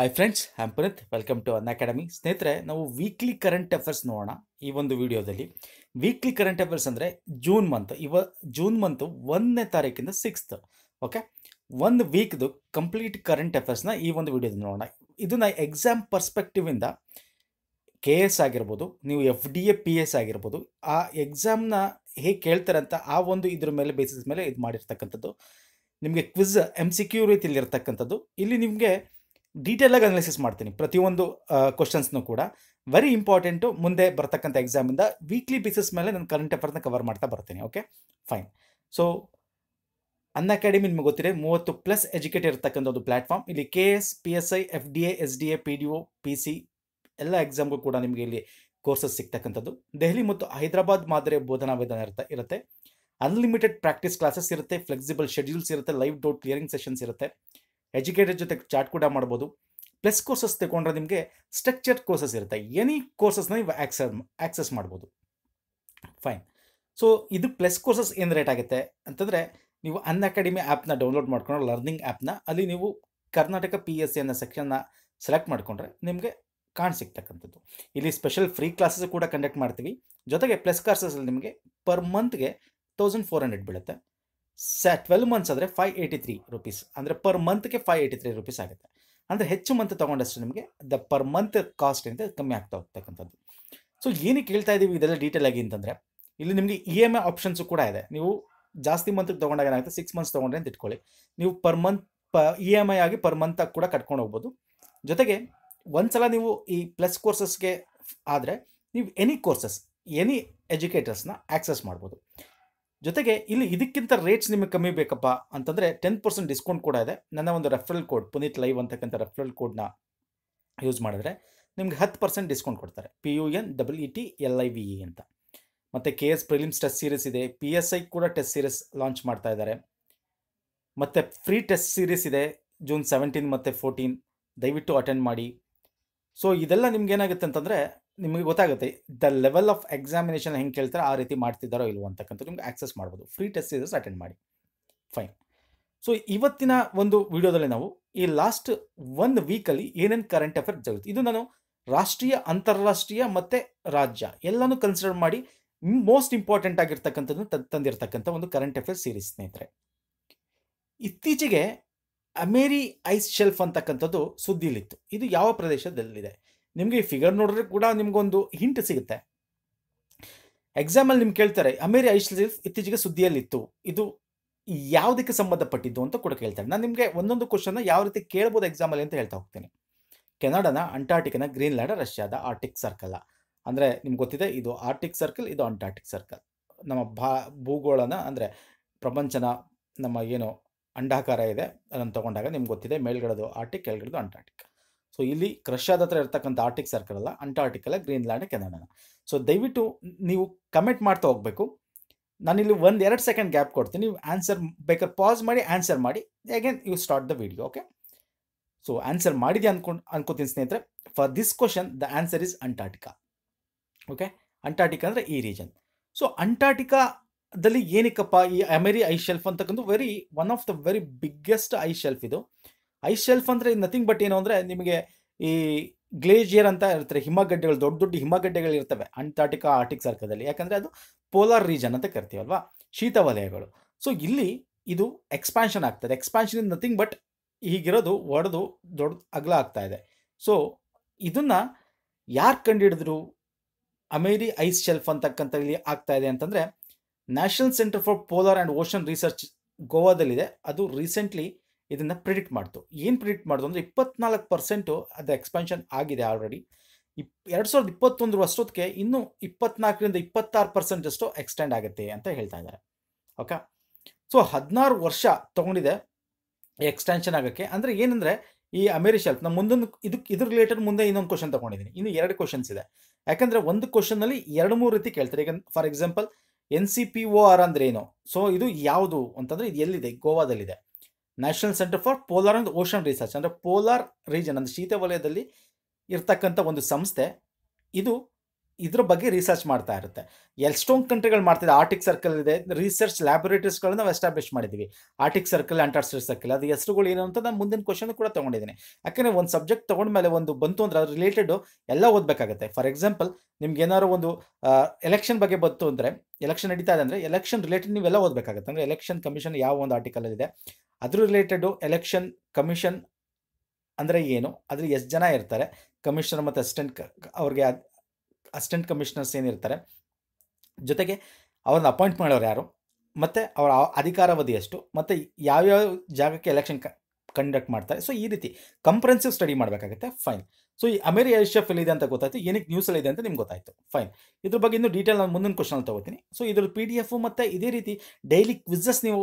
Hi friends am Puneet welcome to Unacademy ಸ್ನೇಹಿತರೆ ನಾವು weekly current affairs ನೋಡೋಣ ಈ ಒಂದು ವಿಡಿಯೋದಲ್ಲಿ ವೀಕ್ಲಿ ಕರೆಂಟ್ ಅಫೇರ್ಸ್ ಅಂದರೆ ಜೂನ್ ಮಂತ್ ಇವ ಜೂನ್ ಮಂತು ಒಂದನೇ ತಾರೀಕಿಂದ ಸಿಕ್ಸ್ತ್ ಓಕೆ ಒಂದು ವೀಕ್ದು ಕಂಪ್ಲೀಟ್ ಕರೆಂಟ್ ಅಫೇರ್ಸ್ನ ಈ ಒಂದು ವಿಡಿಯೋದಲ್ಲಿ ನೋಡೋಣ ಇದನ್ನ ಎಕ್ಸಾಮ್ ಪರ್ಸ್ಪೆಕ್ಟಿವಿಂದ ಕೆ ಎಸ್ ಆಗಿರ್ಬೋದು ನೀವು F D A P S ಆಗಿರ್ಬೋದು ಆ ಎಕ್ಸಾಮ್ನ ಹೇಗೆ ಕೇಳ್ತಾರೆ ಅಂತ ಆ ಒಂದು ಇದ್ರ ಮೇಲೆ ಬೇಸಿಸ್ ಮೇಲೆ ಇದು ಮಾಡಿರ್ತಕ್ಕಂಥದ್ದು ನಿಮಗೆ ಕ್ವಿಝ್ ಎಮ್ ಸಿ ಕ್ಯೂ ರೀತಿಯಲ್ಲಿ ಇರ್ತಕ್ಕಂಥದ್ದು ಇಲ್ಲಿ ನಿಮಗೆ ಡೀಟೇಲಾಗಿ ಅನಾಲಿಸಿಸ್ ಮಾಡ್ತೀನಿ ಪ್ರತಿಯೊಂದು ಕ್ವಶನ್ಸ್ನು ಕೂಡ ವೆರಿ ಇಂಪಾರ್ಟೆಂಟು ಮುಂದೆ ಬರ್ತಕ್ಕಂಥ ಎಕ್ಸಾಮಿಂದ ವೀಕ್ಲಿ ಬೇಸಿಸ್ ಮೇಲೆ ನಾನು ಕರೆಂಟ್ ಅಫೇರ್ನ ಕವರ್ ಮಾಡ್ತಾ ಬರ್ತೀನಿ okay fine so Unacademy ನಿಮಗೆ ಗೊತ್ತಿದೆ ಮೂವತ್ತು ಪ್ಲಸ್ ಎಜುಕೇಟ್ ಇರತಕ್ಕಂಥ ಒಂದು ಪ್ಲಾಟ್ಫಾರ್ಮ್ ಇಲ್ಲಿ K S P S I F D A S D A P D O P C ಎಲ್ಲ ಎಕ್ಸಾಮ್ಗೂ ಕೂಡ ನಿಮಗೆ ಇಲ್ಲಿ ಕೋರ್ಸಸ್ ಸಿಗ್ತಕ್ಕಂಥದ್ದು ದೆಹಲಿ ಮತ್ತು ಹೈದರಾಬಾದ್ ಮಾದರಿ ಬೋಧನಾ ವಿಧಾನ ಇರ್ತಾ ಇರುತ್ತೆ ಅನ್ಲಿಮಿಟೆಡ್ ಪ್ರಾಕ್ಟೀಸ್ ಕ್ಲಾಸಸ್ ಇರುತ್ತೆ ಫ್ಲೆಕ್ಸಿಬಲ್ ಶೆಡ್ಯೂಲ್ಸ್ ಇರುತ್ತೆ ಲೈವ್ ಡೌಟ್ ಕ್ಲಿಯರಿಂಗ್ ಸೆಷನ್ಸ್ ಇರುತ್ತೆ ಎಜುಕೇಟೆಡ್ ಜೊತೆ ಚಾಟ್ ಕೂಡ ಮಾಡ್ಬೋದು ಪ್ಲಸ್ ಕೋರ್ಸಸ್ ತಗೊಂಡ್ರೆ ನಿಮಗೆ ಸ್ಟ್ರಕ್ಚರ್ಡ್ ಕೋರ್ಸಸ್ ಇರುತ್ತೆ ಎನಿ ಕೋರ್ಸಸ್ನ ನೀವು ಆಕ್ಸೆಸ್ ಆ್ಯಕ್ಸಸ್ ಮಾಡ್ಬೋದು ಫೈನ್ ಸೊ ಇದು ಪ್ಲಸ್ ಕೋರ್ಸಸ್ ಏನು ರೇಟ್ ಆಗುತ್ತೆ ಅಂತಂದರೆ ನೀವು ಅನ್ ಅಕಾಡೆಮಿ ಆ್ಯಪ್ನ ಡೌನ್ಲೋಡ್ ಮಾಡ್ಕೊಂಡ್ರೆ ಲರ್ನಿಂಗ್ ಆ್ಯಪ್ನ ಅಲ್ಲಿ ನೀವು ಕರ್ನಾಟಕ ಪಿ ಎಸ್ ಸಿ ಅನ್ನೋ ಸೆಕ್ಷನ್ನ ಸೆಲೆಕ್ಟ್ ಮಾಡಿಕೊಂಡ್ರೆ ನಿಮಗೆ ಕಾಣಿಸಿಕ್ತಕ್ಕಂಥದ್ದು ಇಲ್ಲಿ ಸ್ಪೆಷಲ್ ಫ್ರೀ ಕ್ಲಾಸಸ್ ಕೂಡ ಕಂಡಕ್ಟ್ ಮಾಡ್ತೀವಿ ಜೊತೆಗೆ ಪ್ಲಸ್ ಅಲ್ಲಿ ನಿಮಗೆ ಪರ್ ಮಂತ್ಗೆ ತೌಸಂಡ್ ಫೋರ್ ಹಂಡ್ರೆಡ್ ಬೀಳುತ್ತೆ ಸ್ಯಾ ಟ್ವೆಲ್ ಮಂತ್ಸ್ ಅಂದರೆ ಫೈವ್ ಏಯ್ಟಿ ತ್ರೀ ರುಪೀಸ್ ಅಂದರೆ ಪರ್ ಮಂತ್ಗೆ ಫೈವ್ ಏಯ್ಟಿ ತ್ರೀ ರುಪೀಸ್ ಆಗುತ್ತೆ ಅಂದರೆ ಹೆಚ್ಚು ಮಂತ್ ತೊಗೊಂಡಷ್ಟು ನಿಮಗೆ ದ ಪರ್ ಮಂತ್ ಕಾಸ್ಟ್ ಅಂತ ಕಮ್ಮಿ ಆಗ್ತಾ ಹೋಗ್ತಕ್ಕಂಥದ್ದು ಸೊ ಏನಕ್ಕೆ ಹೇಳ್ತಾ ಇದ್ದೀವಿ ಇದೆಲ್ಲ ಡೀಟೇಲ್ ಆಗಿ ಅಂತಂದರೆ ಇಲ್ಲಿ ನಿಮಗೆ ಇ ಎಮ್ ಐ ಆಪ್ಷನ್ಸು ಕೂಡ ಇದೆ ನೀವು ಜಾಸ್ತಿ ಮಂತ್ಗೆ ತೊಗೊಂಡಾಗ ಏನಾಗುತ್ತೆ ಸಿಕ್ಸ್ ಮಂತ್ಸ್ ತೊಗೊಂಡ್ರೆ ಅಂತ ಇಟ್ಕೊಳ್ಳಿ ನೀವು ಪರ್ ಮಂತ್ ಪ ಇ ಎಮ್ ಐ ಆಗಿ ಪರ್ ಮಂತಾಗಿ ಕೂಡ ಕಟ್ಕೊಂಡು ಹೋಗ್ಬೋದು ಜೊತೆಗೆ ಒಂದು ಸಲ ನೀವು ಈ ಪ್ಲಸ್ ಕೋರ್ಸಸ್ಗೆ ಆದರೆ ನೀವು ಎನಿ ಕೋರ್ಸಸ್ ಎನಿ ಎಜುಕೇಟರ್ಸ್ನ ಆ್ಯಕ್ಸಸ್ ಮಾಡ್ಬೋದು ಜೊತೆಗೆ ಇಲ್ಲಿ ಇದಕ್ಕಿಂತ ರೇಟ್ಸ್ ನಿಮಗೆ ಕಮ್ಮಿ ಬೇಕಪ್ಪ ಅಂತಂದರೆ ಟೆನ್ ಪರ್ಸೆಂಟ್ ಡಿಸ್ಕೌಂಟ್ ಕೂಡ ಇದೆ ನನ್ನ ಒಂದು ರೆಫರಲ್ ಕೋಡ್ ಪುನೀತ್ ಲೈವ್ ಅಂತಕ್ಕಂಥ ರೆಫರಲ್ ಕೋಡ್ನ ಯೂಸ್ ಮಾಡಿದ್ರೆ ನಿಮ್ಗೆ ಹತ್ತು ಪರ್ಸೆಂಟ್ ಡಿಸ್ಕೌಂಟ್ ಕೊಡ್ತಾರೆ P U N W E T L I V E ಅಂತ ಮತ್ತು K S prelims test series ಇದೆ ಪಿ ಎಸ್ ಐ ಕೂಡ ಟೆಸ್ಟ್ ಸೀರೀಸ್ ಲಾಂಚ್ ಮಾಡ್ತಾ ಇದ್ದಾರೆ ಮತ್ತು ಫ್ರೀ ಟೆಸ್ಟ್ ಸೀರೀಸ್ ಇದೆ ಜೂನ್ ಸೆವೆಂಟೀನ್ ಮತ್ತು ಫೋರ್ಟೀನ್ ದಯವಿಟ್ಟು ಅಟೆಂಡ್ ಮಾಡಿ ಸೊ ಇದೆಲ್ಲ ಏನಾಗುತ್ತೆ ಅಂತಂದರೆ ನಿಮಗೆ ಗೊತ್ತಾಗುತ್ತೆ ದ ಲೆವೆಲ್ ಆಫ್ ಎಕ್ಸಾಮಿನೇಷನ್ ಹೆಂಗೆ ಕೇಳ್ತಾರೆ ಆ ರೀತಿ ಮಾಡ್ತಿದ್ದಾರೋ ಇಲ್ವೋ ಅಂತಕ್ಕಂಥದ್ದು ನಿಮ್ಗೆ ಆಕ್ಸೆಸ್ ಮಾಡ್ಬೋದು ಫ್ರೀ ಟೆಸ್ಟ್ ಸೀರೀಸ್ ಅಟೆಂಡ್ ಮಾಡಿ ಫೈನ್ ಸೊ ಇವತ್ತಿನ ಒಂದು ವಿಡಿಯೋದಲ್ಲಿ ನಾವು ಈ ಲಾಸ್ಟ್ ಒಂದು ವೀಕಲ್ಲಿ ಏನೇನು ಕರೆಂಟ್ ಅಫೇರ್ ಜರುತ್ತೆ ಇದು ನಾನು ರಾಷ್ಟ್ರೀಯ ಅಂತಾರಾಷ್ಟ್ರೀಯ ಮತ್ತು ರಾಜ್ಯ ಎಲ್ಲನೂ ಕನ್ಸಿಡರ್ ಮಾಡಿ ಮೋಸ್ಟ್ ಇಂಪಾರ್ಟೆಂಟ್ ಆಗಿರ್ತಕ್ಕಂಥದ್ದು ತಂದಿರತಕ್ಕಂಥ ಒಂದು ಕರೆಂಟ್ ಅಫೇರ್ ಸೀರೀಸ್ ಸ್ನೇಹಿತರೆ ಇತ್ತೀಚೆಗೆ ಅಮೇರಿ ಐಸ್ ಶೆಲ್ಫ್ ಅಂತಕ್ಕಂಥದ್ದು ಸುದ್ದಿಲಿತ್ತು ಇದು ಯಾವ ಪ್ರದೇಶದಲ್ಲಿದೆ ನಿಮಗೆ ಈ ಫಿಗರ್ ನೋಡಿದ್ರೆ ಕೂಡ ನಿಮಗೊಂದು ಹಿಂಟ್ ಸಿಗುತ್ತೆ ಎಕ್ಸಾಮಲ್ಲಿ ನಿಮ್ಗೆ ಕೇಳ್ತಾರೆ ಅಮೇರಿ ಐಶ್ಲಿಫ್ ಇತ್ತೀಚೆಗೆ ಸುದ್ದಿಯಲ್ಲಿತ್ತು ಇದು ಯಾವುದಕ್ಕೆ ಸಂಬಂಧಪಟ್ಟಿದ್ದು ಅಂತ ಕೂಡ ಕೇಳ್ತಾರೆ ನಾನು ನಿಮಗೆ ಒಂದೊಂದು ಕ್ವಶನ್ನ ಯಾವ ರೀತಿ ಕೇಳ್ಬೋದು ಎಕ್ಸಾಮಲ್ಲಿ ಅಂತ ಹೇಳ್ತಾ ಹೋಗ್ತೀನಿ ಕೆನಡಾನ ಅಂಟಾರ್ಟಿಕನ ಗ್ರೀನ್ಲ್ಯಾಂಡ್ ರಷ್ಯಾದ ಆರ್ಟಿಕ್ ಸರ್ಕಲ್ ಅಂದರೆ ನಿಮ್ಗೆ ಗೊತ್ತಿದೆ ಇದು ಆರ್ಟಿಕ್ ಸರ್ಕಲ್ ಇದು ಅಂಟಾರ್ಟಿಕ್ ಸರ್ಕಲ್ ನಮ್ಮ ಭಾ ಭೂಗೋಳನ ಅಂದರೆ ಪ್ರಪಂಚನ ನಮ್ಮ ಏನು ಅಂಡಾಕಾರ ಇದೆ ಅದನ್ನು ತಗೊಂಡಾಗ ನಿಮ್ಗೆ ಗೊತ್ತಿದೆ ಮೇಲ್ಗಡೆದು ಆರ್ಟಿಕ್ ಕೆಳಗಡೆದು ಅಂಟಾರ್ಟಿಕ್ ಸೊ ಇಲ್ಲಿ ಕ್ರಷ್ಯಾದ ಹತ್ರ ಇರ್ತಕ್ಕಂಥ ಆರ್ಟಿಕ್ ಸರ್ಕಲ್ ಅಲ್ಲ ಅಂಟಾರ್ಟಿಕ್ ಅಲ್ಲ ಗ್ರೀನ್ಲ್ಯಾಂಡ್ ಕೆನಡಾನ ಸೊ ದಯವಿಟ್ಟು ನೀವು ಕಮೆಂಟ್ ಮಾಡ್ತಾ ಹೋಗಬೇಕು ನಾನಿಲ್ಲಿ ಒಂದು ಎರಡು ಸೆಕೆಂಡ್ ಗ್ಯಾಪ್ ಕೊಡ್ತೀನಿ ನೀವು ಆನ್ಸರ್ ಬೇಕಾದ್ರೆ ಪಾಸ್ ಮಾಡಿ ಆನ್ಸರ್ ಮಾಡಿ again you start the video okay so answer ಮಾಡಿದೆ ಅನ್ಕೊಂಡು ಅನ್ಕೋತೀನಿ ಸ್ನೇಹಿತರೆ for this question the answer is Antarctica okay Antarctica ಅಂದರೆ ಈ ರೀಜನ್ ಸೊ ಅಂಟಾರ್ಟಿಕಾದಲ್ಲಿ ಏನಕ್ಕಪ್ಪ ಈ ಅಮೆರಿ ಐ ಶೆಲ್ಫ್ ಅಂತಕ್ಕಂಥ very one of the very biggest ice shelf ಇದು ಐಸ್ ಶೆಲ್ಫ್ ಅಂದರೆ ನಥಿಂಗ್ ಬಟ್ ಏನು ಅಂದರೆ ನಿಮಗೆ ಈ ಗ್ಲೇಜಿಯರ್ ಅಂತ ಇರ್ತಾರೆ ಹಿಮಗಡ್ಡೆಗಳು ದೊಡ್ಡ ದೊಡ್ಡ ಹಿಮಗಡ್ಡೆಗಳು ಇರ್ತವೆ ಅಂಟಾರ್ಟಿಕಾ ಆರ್ಟಿಕ್ ಸರ್ಕದಲ್ಲಿ ಯಾಕಂದರೆ ಅದು ಪೋಲಾರ್ ರೀಜನ್ ಅಂತ ಕರಿತೀವಲ್ವಾ ಶೀತ ವಲಯಗಳು ಸೊ ಇಲ್ಲಿ ಇದು ಎಕ್ಸ್ಪ್ಯಾನ್ಷನ್ ಆಗ್ತದೆ ಎಕ್ಸ್ಪ್ಯಾನ್ಷನ್ ಇನ್ ನಥಿಂಗ್ ಬಟ್ ಹೀಗಿರೋದು ಒಡೆದು ದೊಡ್ಡ ಅಗಲ ಆಗ್ತಾ ಇದೆ ಸೊ ಇದನ್ನು ಯಾರು ಕಂಡುಹಿಡಿದ್ರು ಅಮೇರಿ ಐಸ್ ಶೆಲ್ಫ್ ಅಂತಕ್ಕಂಥ ಇಲ್ಲಿ ಆಗ್ತಾ ಇದೆ ಅಂತಂದರೆ national centre for polar and ocean research ಗೋವಾದಲ್ಲಿದೆ ಅದು ರೀಸೆಂಟ್ಲಿ ಇದನ್ನು ಪ್ರಿಡಿಕ್ಟ್ ಮಾಡ್ತು ಏನು ಪ್ರಿಡಿಕ್ಟ್ ಮಾಡ್ತು ಅಂದರೆ ಇಪ್ಪತ್ನಾಲ್ಕು ಪರ್ಸೆಂಟು ಅದು ಎಕ್ಸ್ಪೆನ್ಷನ್ ಆಗಿದೆ ಆಲ್ರೆಡಿ ಇಪ್ ಎರಡು ಸಾವಿರದ ಇಪ್ಪತ್ತೊಂದರ ಅಷ್ಟೊತ್ತಿಗೆ ಇನ್ನೂ ಇಪ್ಪತ್ನಾಲ್ಕರಿಂದ ಇಪ್ಪತ್ತಾರು ಪರ್ಸೆಂಟ್ ಅಷ್ಟು ಎಕ್ಸ್ಟೆಂಡ್ ಆಗುತ್ತೆ ಅಂತ ಹೇಳ್ತಾ ಇದ್ದಾರೆ ಓಕೆ ಸೊ ಹದಿನಾರು ವರ್ಷ ತೊಗೊಂಡಿದೆ ಎಕ್ಸ್ಟೆನ್ಷನ್ ಆಗೋಕ್ಕೆ ಅಂದರೆ ಏನಂದರೆ ಈ ಅಮೇರಿ ಶೆಲ್ಫ್ ನಮ್ಮ ಮುಂದೊಂದು ಇದಕ್ಕೆ ಇದ್ರ ರಿಲೇಟೆಡ್ ಮುಂದೆ ಇನ್ನೊಂದು ಕ್ವಶನ್ ತೊಗೊಂಡಿದ್ದೀನಿ ಇನ್ನು ಎರಡು ಕ್ವಶನ್ಸ್ ಇದೆ ಯಾಕಂದರೆ ಒಂದು ಕ್ವಶನ್ನಲ್ಲಿ ಎರಡು ಮೂರು ರೀತಿ ಕೇಳ್ತಾರೆ ಈಗ for example N C P O R ಅಂದ್ರೆ ಏನು ಸೊ ಇದು ಯಾವುದು ಅಂತಂದರೆ ಇದು ಎಲ್ಲಿದೆ ಗೋವಾದಲ್ಲಿದೆ national centre for polar and ocean research ಅಂದರೆ ಪೋಲಾರ್ ರೀಜನ್ ಅಂದರೆ ಶೀತ ವಲಯದಲ್ಲಿ ಇರ್ತಕ್ಕಂಥ ಒಂದು ಸಂಸ್ಥೆ ಇದು ಇದ್ರ ಬಗ್ಗೆ ರಿಸರ್ಚ್ ಮಾಡ್ತಾ ಇರುತ್ತೆ ಎಷ್ಟೊಂದು ಕಂಟ್ರಿಗಳು ಮಾಡ್ತಿದೆ ಆರ್ಟಿಕ್ ಸರ್ಕಲ್ ಇದೆ ರಿಸರ್ಚ್ ಲ್ಯಾಬೊರೇಟರಿಸ್ಗಳನ್ನ ನಾವು ಎಸ್ಟಾಬ್ಲಿಷ್ ಮಾಡಿದ್ದೀವಿ ಆರ್ಟಿಕ್ ಸರ್ಕಲ್ ಅಂಟಾರ್ಸ್ಟಿಕ್ ಸರ್ಕಲ್ ಅದು ಹೆಸರುಗಳು ಏನು ಅಂತ ನಾನು ಮುಂದಿನ ಕ್ವಶನ್ ಕೂಡ ತೊಗೊಂಡಿದ್ದೀನಿ ಯಾಕೆಂದರೆ ಒಂದು ಸಬ್ಜೆಕ್ಟ್ ತೊಗೊಂಡ್ಮೇಲೆ ಒಂದು ಬಂತು ಅಂದರೆ ಅದ್ರ ರಿಲೇಟೆಡ್ ಎಲ್ಲ ಓದಬೇಕಾಗುತ್ತೆ ಫಾರ್ ಎಕ್ಸಾಂಪಲ್ ನಿಮ್ಗೆ ಏನಾದ್ರು ಒಂದು ಎಲೆಕ್ಷನ್ ಬಗ್ಗೆ ಬಂತು ಅಂದರೆ ಎಲೆಕ್ಷನ್ ನಡೀತಾ ಇದೆ ಅಂದರೆ ಎಲೆಕ್ಷನ್ ರಿಲೇಟೆಡ್ ನೀವೆಲ್ಲ ಓದಬೇಕಾಗತ್ತೆ ಅಂದರೆ ಎಲೆಕ್ಷನ್ ಕಮಿಷನ್ ಯಾವ ಒಂದು ಆರ್ಟಿಕಲ್ ಇದೆ ಅದ್ರ ರಿಲೇಟೆಡು ಎಲೆಕ್ಷನ್ ಕಮಿಷನ್ ಅಂದರೆ ಏನು ಅದ್ರ ಎಷ್ಟು ಜನ ಇರ್ತಾರೆ ಕಮಿಷನರ್ ಮತ್ತು ಅಸಿಸ್ಟೆಂಟ್ ಅವ್ರಿಗೆ ಅಸಿಸ್ಟೆಂಟ್ ಕಮಿಷನರ್ಸ್ ಏನಿರ್ತಾರೆ ಜೊತೆಗೆ ಅವ್ರನ್ನ ಅಪಾಯಿಂಟ್ ಮಾಡೋರು ಯಾರು ಮತ್ತು ಅವರ ಅಧಿಕಾರಾವಧಿ ಎಷ್ಟು ಮತ್ತು ಯಾವ್ಯಾವ ಜಾಗಕ್ಕೆ ಎಲೆಕ್ಷನ್ ಕಂಡಕ್ಟ್ ಮಾಡ್ತಾರೆ ಸೊ ಈ ರೀತಿ ಕಂಪ್ರೆನ್ಸಿವ್ ಸ್ಟಡಿ ಮಾಡಬೇಕಾಗುತ್ತೆ ಫೈನ್ ಸೊ ಈ ಅಮೇರಿ ಏಷ್ಯಫ್ ಇದೆ ಅಂತ ಗೊತ್ತಾಯ್ತು ಏನಕ್ಕೆ ಅಲ್ಲಿ ಇದೆ ಅಂತ ನಿಮ್ಗೆ ಗೊತ್ತಾಯ್ತು ಫೈನ್ ಇದ್ರ ಬಗ್ಗೆ ಇನ್ನೂ ಡೀಟೇಲ್ ನಾನು ಮುಂದಿನ ಕ್ವಶನಲ್ಲಿ ತಗೋತೀನಿ ಸೊ ಇದ್ರ ಪಿ ಡಿ ಎಫು ಮತ್ತು ಇದೇ ರೀತಿ ಡೈಲಿ ಕ್ವಿಜಸ್ ನೀವು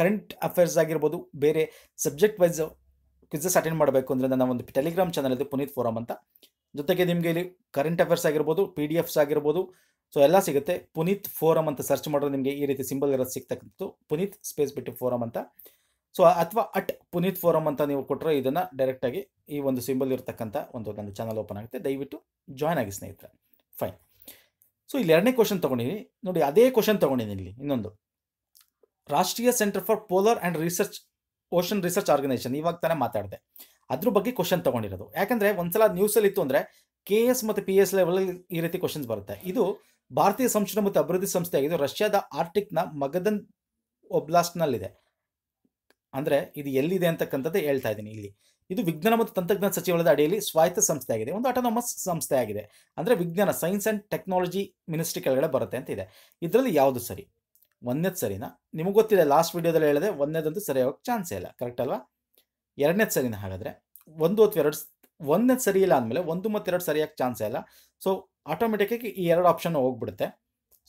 ಕರೆಂಟ್ ಅಫೇರ್ಸ್ ಆಗಿರ್ಬೋದು ಬೇರೆ ಸಬ್ಜೆಕ್ಟ್ ವೈಸ್ ಕ್ವಿಜಸ್ ಅಟೆಂಡ್ ಮಾಡಬೇಕು ಅಂದರೆ ನನ್ನ ಒಂದು ಟೆಲಿಗ್ರಾಮ್ ಚಾನಲ್ ಇದೆ ಪುನೀತ್ ಫೋರಮ್ ಅಂತ ಜೊತೆಗೆ ನಿಮಗೆ ಇಲ್ಲಿ ಕರೆಂಟ್ ಅಫೇರ್ಸ್ ಆಗಿರ್ಬೋದು ಪಿ ಡಿ ಎಫ್ಸ್ ಆಗಿರ್ಬೋದು ಸೊ ಎಲ್ಲ ಸಿಗುತ್ತೆ ಪುನೀತ್ ಫೋರಮ್ ಅಂತ ಸರ್ಚ್ ಮಾಡಿದ್ರೆ ನಿಮಗೆ ಈ ರೀತಿ ಸಿಂಬಲ್ ಇರೋದು ಸಿಗ್ತಕ್ಕಂಥದ್ದು ಪುನೀತ್ ಸ್ಪೇಸ್ ಬಿಟ್ಟು ಫೋರಮ್ ಅಂತ ಸೊ ಅಥವಾ ಅಟ್ ಪುನೀತ್ ಫೋರಮ್ ಅಂತ ನೀವು ಕೊಟ್ಟರೆ ಇದನ್ನು ಡೈರೆಕ್ಟಾಗಿ ಈ ಒಂದು ಸಿಂಬಲ್ ಇರತಕ್ಕಂಥ ಒಂದು ನನ್ನ ಚಾನಲ್ ಓಪನ್ ಆಗುತ್ತೆ ದಯವಿಟ್ಟು ಜಾಯ್ನ್ ಆಗಿ ಸ್ನೇಹಿತರೆ ಫೈನ್ ಸೊ ಇಲ್ಲಿ ಎರಡನೇ ಕ್ವಶನ್ ತೊಗೊಂಡಿದ್ದೀನಿ ನೋಡಿ ಅದೇ ಕ್ವಶನ್ ತೊಗೊಂಡಿದ್ದೀನಿ ಇಲ್ಲಿ ಇನ್ನೊಂದು ರಾಷ್ಟ್ರೀಯ centre for polar and research ocean research organisation ಇವಾಗ ತಾನೇ ಮಾತಾಡಿದೆ ಅದ್ರ ಬಗ್ಗೆ ಕ್ವಶನ್ ತಗೊಂಡಿರೋದು ಯಾಕಂದ್ರೆ ಒಂದ್ಸಲ ನ್ಯೂಸಲ್ಲಿ ಇತ್ತು ಅಂದ್ರೆ ಕೆ ಎಸ್ ಮತ್ತು ಪಿ ಎಸ್ ಲೆವೆಲಲ್ಲಿ ಈ ರೀತಿ ಕ್ವಶನ್ಸ್ ಬರುತ್ತೆ ಇದು ಭಾರತೀಯ ಸಂಶೋಧನೆ ಮತ್ತು ಅಭಿವೃದ್ಧಿ ಸಂಸ್ಥೆ ಆಗಿದ್ದು ರಷ್ಯಾದ ಆರ್ಟಿಕ್ನ ಮಗದನ್ ಒಬ್ಲಾಸ್ಟ್ನಲ್ಲಿದೆ ಅಂದ್ರೆ ಇದು ಎಲ್ಲಿದೆ ಅಂತಕ್ಕಂಥದ್ದು ಹೇಳ್ತಾ ಇದ್ದೀನಿ ಇಲ್ಲಿ ಇದು ವಿಜ್ಞಾನ ಮತ್ತು ತಂತ್ರಜ್ಞಾನ ಸಚಿವಾಲಯದ ಅಡಿಯಲ್ಲಿ ಸ್ವಾಯತ್ತ ಸಂಸ್ಥೆ ಆಗಿದೆ ಒಂದು ಆಟೋನಮಸ್ ಸಂಸ್ಥೆ ಆಗಿದೆ ಅಂದ್ರೆ ವಿಜ್ಞಾನ ಸೈನ್ಸ್ ಅಂಡ್ ಟೆಕ್ನಾಲಜಿ ಮಿನಿಸ್ಟ್ರಿ ಕೆಳಗಡೆ ಬರುತ್ತೆ ಅಂತ ಇದೆ ಇದರಲ್ಲಿ ಯಾವುದು ಸರಿ ಒಂದನೇದು ಸರಿನಾ ನಿಮಗೆ ಗೊತ್ತಿದೆ ಲಾಸ್ಟ್ ವಿಡಿಯೋದಲ್ಲಿ ಹೇಳಿದೆ ಒಂದೇದಂತೂ ಸರಿಯಾಗೋಕ್ಕೆ ಚಾನ್ಸೇ ಇಲ್ಲ ಕರೆಕ್ಟ್ ಅಲ್ವಾ ಎರಡನೇದು ಸರಿನ ಹಾಗಾದರೆ ಒಂದು ಅಥವಾ ಎರಡು ಒಂದನೇದು ಸರಿ ಇಲ್ಲ ಅಂದಮೇಲೆ ಒಂದು ಮತ್ತು ಎರಡು ಸರಿಯಾಗಿ ಚಾನ್ಸೇ ಇಲ್ಲ ಸೊ ಆಟೋಮೆಟಿಕ್ಕಾಗಿ ಈ ಎರಡು ಆಪ್ಷನ್ ಹೋಗ್ಬಿಡುತ್ತೆ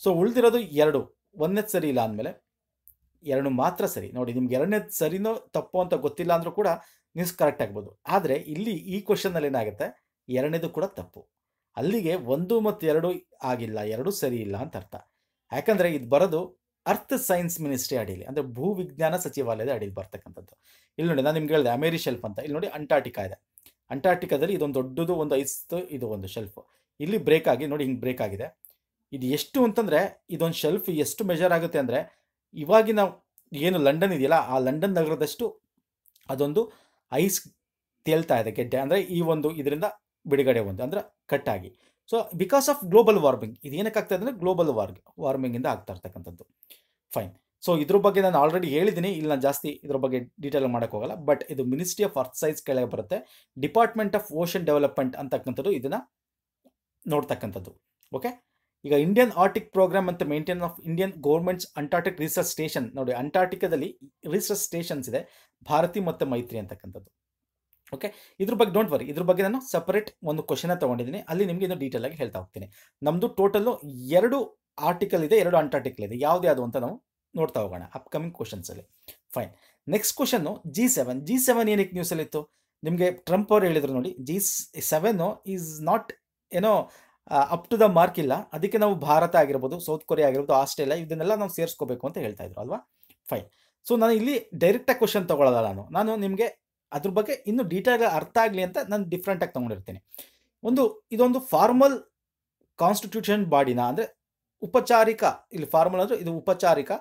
ಸೊ ಉಳಿದಿರೋದು ಎರಡು ಒಂದನೇದು ಸರಿ ಇಲ್ಲ ಅಂದಮೇಲೆ ಎರಡು ಮಾತ್ರ ಸರಿ ನೋಡಿ ನಿಮ್ಗೆ ಎರಡನೇದು ಸರಿನೋ ತಪ್ಪು ಅಂತ ಗೊತ್ತಿಲ್ಲ ಅಂದರೂ ಕೂಡ ನೀವು ಕರೆಕ್ಟ್ ಆಗ್ಬೋದು ಆದರೆ ಇಲ್ಲಿ ಈ ಕ್ವಶನ್ನಲ್ಲಿ ಏನಾಗುತ್ತೆ ಎರಡನೇದು ಕೂಡ ತಪ್ಪು ಅಲ್ಲಿಗೆ ಒಂದು ಮತ್ತು ಎರಡು ಆಗಿಲ್ಲ ಎರಡು ಸರಿ ಇಲ್ಲ ಅಂತ ಅರ್ಥ ಯಾಕಂದರೆ ಇದು ಬರೋದು ಅರ್ಥ್ ಸೈನ್ಸ್ ಮಿನಿಸ್ಟ್ರಿ ಅಡಿಯಲ್ಲಿ ಅಂದರೆ ಭೂ ವಿಜ್ಞಾನ ಸಚಿವಾಲಯದ ಅಡಿಯಲ್ಲಿ ಬರ್ತಕ್ಕಂಥದ್ದು ಇಲ್ಲಿ ನೋಡಿ ನಾನು ನಿಮ್ಗೆ ಹೇಳಿದೆ ಅಮೇರಿ ಶೆಲ್ಫ್ ಅಂತ ಇಲ್ಲಿ ನೋಡಿ ಅಂಟಾರ್ಟಿಕಾ ಇದೆ ಅಂಟಾರ್ಟಿಕಾದಲ್ಲಿ ಇದೊಂದು ದೊಡ್ಡದು ಒಂದು ಐಸ್ ಇದು ಒಂದು ಶೆಲ್ಫ್ ಇಲ್ಲಿ ಬ್ರೇಕ್ ಆಗಿ ನೋಡಿ ಹಿಂಗೆ ಬ್ರೇಕ್ ಆಗಿದೆ ಇದು ಎಷ್ಟು ಅಂತಂದರೆ ಇದೊಂದು ಶೆಲ್ಫ್ ಎಷ್ಟು ಮೆಜರ್ ಆಗುತ್ತೆ ಅಂದರೆ ಇವಾಗಿನ ಏನು ಲಂಡನ್ ಇದೆಯಲ್ಲ ಆ ಲಂಡನ್ ನಗರದಷ್ಟು ಅದೊಂದು ಐಸ್ ತೇಲ್ತಾ ಇದೆ ಗೆಡ್ಡೆ ಅಂದರೆ ಈ ಒಂದು ಇದರಿಂದ ಬಿಡುಗಡೆ ಒಂದು ಅಂದರೆ ಕಟ್ಟಾಗಿ so because of global warming ಇದು ಏನಕ್ಕಾಗ್ತಾ ಇದೆ ಅಂದರೆ ಗ್ಲೋಬಲ್ ವಾರ್ಮಿಂಗಿಂದ ಆಗ್ತಾ ಇರ್ತಕ್ಕಂಥದ್ದು ಫೈನ್ ಸೊ ಇದ್ರ ಬಗ್ಗೆ ನಾನು ಆಲ್ರೆಡಿ ಹೇಳಿದ್ದೀನಿ ಇಲ್ಲಿ ನಾನು ಜಾಸ್ತಿ ಇದ್ರ ಬಗ್ಗೆ ಡೀಟೇಲ್ ಹೋಗಲ್ಲ ಬಟ್ ಇದು ಮಿನಿಸ್ಟ್ರಿ ಆಫ್ ಅರ್ತ್ ಸೈನ್ಸ್ ಕೆಳಗೆ ಬರುತ್ತೆ ಡಿಪಾರ್ಟ್ಮೆಂಟ್ ಆಫ್ ಓಷನ್ ಡೆವಲಪ್ಮೆಂಟ್ ಅಂತಕ್ಕಂಥದ್ದು ಇದನ್ನು ನೋಡ್ತಕ್ಕಂಥದ್ದು ಓಕೆ ಈಗ ಇಂಡಿಯನ್ ಆರ್ಟಿಕ್ ಪ್ರೋಗ್ರಾಮ್ ಅಂತ maintain of Indian government's Antarctic research station ನೋಡಿ ಅಂಟಾರ್ಟಿಕಾದಲ್ಲಿ ರಿಸರ್ಚ್ ಸ್ಟೇಷನ್ಸ್ ಇದೆ ಭಾರತಿ ಮತ್ತು ಮೈತ್ರಿ ಅಂತಕ್ಕಂಥದ್ದು ಓಕೆ ಇದ್ರ ಬಗ್ಗೆ ಡೋಂಟ್ ವರಿ ಇದ್ರ ಬಗ್ಗೆ ನಾನು ಸಪರೇಟ್ ಒಂದು ಕ್ವಶನ ತಗೊಂಡಿದ್ದೀನಿ ಅಲ್ಲಿ ನಿಮಗೆ ಇನ್ನು ಡೀಟೇಲ್ ಆಗಿ ಹೇಳ್ತಾ ಹೋಗ್ತೀನಿ ನಮ್ಮದು ಟೋಟಲ್ ಎರಡು ಆರ್ಟಿಕಲ್ ಇದೆ ಎರಡು ಅಂಟಾರ್ಟಿಕಲ್ ಇದೆ ಯಾವ್ದು ಯಾವುದು ಅಂತ ನಾವು ನೋಡ್ತಾ ಹೋಗೋಣ ಅಪ್ಕಮಿಂಗ್ ಅಲ್ಲಿ fine next question G seven G seven ಏನಕ್ಕೆ ನ್ಯೂಸಲ್ಲಿತ್ತು ನಿಮಗೆ ಟ್ರಂಪ್ ಅವ್ರು ಹೇಳಿದ್ರು ನೋಡಿ ಜಿ ಸೆವೆನ್ ಈಸ್ ನಾಟ್ ಏನೋ ಅಪ್ ಟು ದ ಮಾರ್ಕ್ ಇಲ್ಲ ಅದಕ್ಕೆ ನಾವು ಭಾರತ ಆಗಿರ್ಬೋದು ಸೌತ್ ಕೊರಿಯಾ ಆಗಿರ್ಬೋದು ಆಸ್ಟ್ರೇಲಿಯಾ ಇದನ್ನೆಲ್ಲ ನಾವು ಸೇರಿಸ್ಕೋಬೇಕು ಅಂತ ಹೇಳ್ತಾ ಇದ್ರು ಅಲ್ವಾ ಫೈನ್ ಸೊ ನಾನು ಇಲ್ಲಿ ಡೈರೆಕ್ಟಾಗಿ ಕ್ವಶನ್ ತೊಗೊಳ್ಳೋಲ್ಲ ನಾನು ನಾನು ನಿಮಗೆ ಅದ್ರ ಬಗ್ಗೆ ಇನ್ನೂ ಡೀಟೇಲ್ ಅರ್ಥ ಆಗಲಿ ಅಂತ ನಾನು ಡಿಫ್ರೆಂಟಾಗಿ ತೊಗೊಂಡಿರ್ತೀನಿ ಒಂದು ಇದೊಂದು ಫಾರ್ಮಲ್ ಕಾನ್ಸ್ಟಿಟ್ಯೂಷನ್ ಬಾಡಿನ ಅಂದರೆ ಉಪಚಾರಿಕ ಇಲ್ಲಿ ಫಾರ್ಮಲ್ ಅಂದರೆ ಇದು ಉಪಚಾರಿಕ